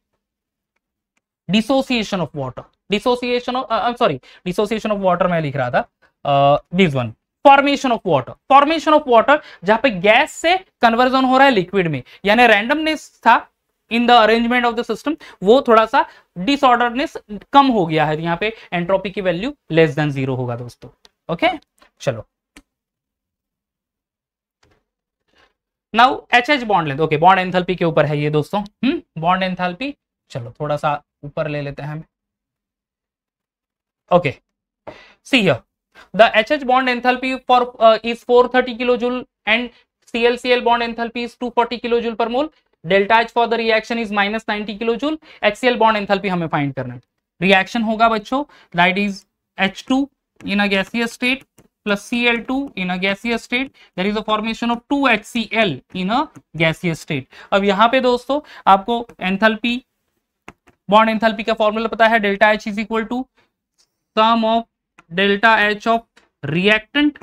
dissociation of water dissociation of sorry dissociation of water मैं लिख रहा था this one formation of water formation of water जहां पे gas से conversion हो रहा है लिक्विड में यानी रैंडमनेस था in the arrangement of the system वो थोड़ा सा डिसऑर्डरनेस कम हो गया है यहाँ पे एंट्रोपी की वैल्यू लेस देन जीरो होगा दोस्तों ओके okay? चलो नाउ एच एच बॉन्ड लेते ओके बॉन्ड एंथल्पी के ऊपर है ये दोस्तों बॉन्ड हम्म, एंथल्पी चलो थोड़ा सा ऊपर ले लेते हैं हम ओके सी य H H bond enthalpy for is four thirty kilo joule and C bond enthalpy is two forty kilo joule per mole delta H for the reaction is minus ninety kilo joule H C L bond enthalpy हमें find करना है रिएक्शन होगा बच्चों that is H two in a gaseous state plus Cl2 in a gaseous state. There is a formation of 2HCl in a gaseous state. अब यहाँ पे दोस्तों आपको एंथल्पी बॉन्ड एंथल्पी का फॉर्मूला पता है delta H is equal to sum of delta H of reactant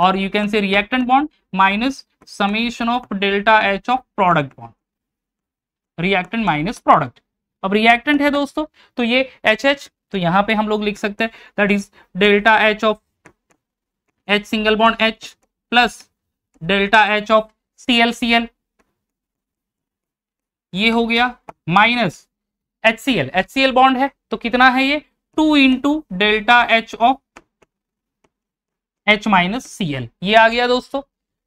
और you can say reactant bond minus summation of delta H of product bond reactant minus product अब reactant है दोस्तों तो ये H H तो यहां पे हम लोग लिख सकते हैं that is delta H of H single bond H plus delta H of C L C L ये हो गया minus H C L H C L bond है तो कितना है ये two into delta H of H minus C L ये आ गया दोस्तों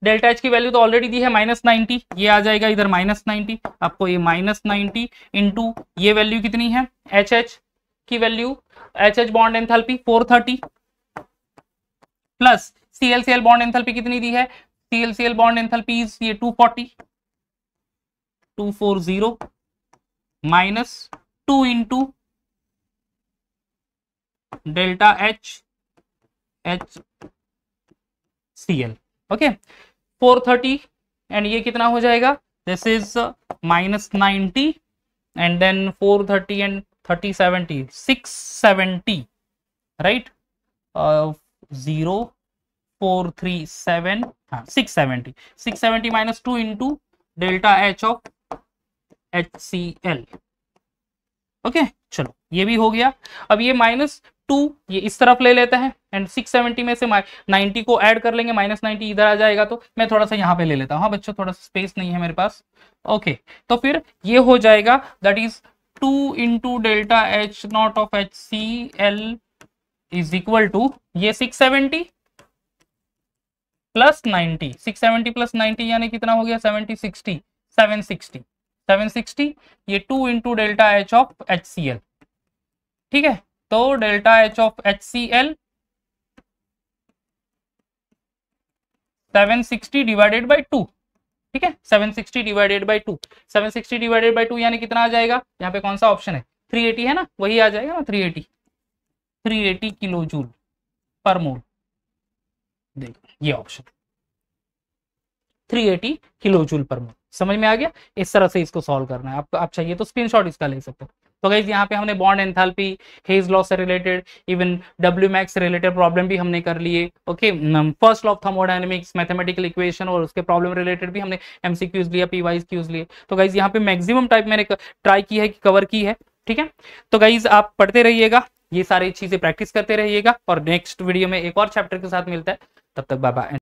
डेल्टा एच की वैल्यू तो ऑलरेडी दी है माइनस नाइनटी ये आ जाएगा इधर माइनस नाइनटी आपको ये माइनस नाइनटी इंटू ये वैल्यू कितनी है एच एच की value H H bond enthalpy 430 plus L bond enthalpy कितनी दी है एल बॉन्ड एंथेल्पी ये 240 240 minus 2 into delta H H C L okay 430 and ये कितना हो जाएगा this is minus ninety and then 430 and thirty seventy six seventy right zero four three seven हाँ six seventy six seventy minus two into delta H of H C L okay चलो ये भी हो गया अब ये माइनस टू ये इस तरफ ले लेते हैं एंड सिक्स सेवेंटी में से नाइनटी को ऐड कर लेंगे माइनस नाइनटी इधर आ जाएगा तो मैं थोड़ा सा यहां पे ले लेता हूँ हाँ बच्चों थोड़ा सा स्पेस नहीं है मेरे पास ओके तो फिर ये हो जाएगा that is two into delta H not of H C L is equal to ये six seventy plus ninety six seventy plus ninety यानी कितना हो गया seventy sixty seven sixty seven sixty ये two into delta H of H C L ठीक है तो delta H of H C L seven sixty divided by two ठीक है 760 डिवाइडेड बाय 2 760 डिवाइडेड बाय 2 यानी कितना आ जाएगा यहाँ पे कौन सा ऑप्शन है 380 है ना वही आ जाएगा ना 380 380 किलो जूल पर मोल देखो ये ऑप्शन 380 किलो जूल पर मोल समझ में आ गया इस तरह से इसको सॉल्व करना है आप, आप चाहिए तो स्क्रीनशॉट इसका ले सकते हो तो गाइज यहाँ पे हमने बॉन्ड एंथैल्पी हेज लॉ से related even W max related problem भी हमने कर लिए okay first law of thermodynamics mathematical equation और उसके प्रॉब्लम रिलेटेड भी हमने एमसीक्यूज लिया पी वाइज क्यूज लिए तो गाइज यहाँ पे मैक्सिमम टाइप मैंने ट्राई की है कि कवर की है ठीक है तो गाइज आप पढ़ते रहिएगा ये सारी चीजें प्रैक्टिस करते रहिएगा और नेक्स्ट वीडियो में एक और चैप्टर के साथ मिलता है तब तक बाबा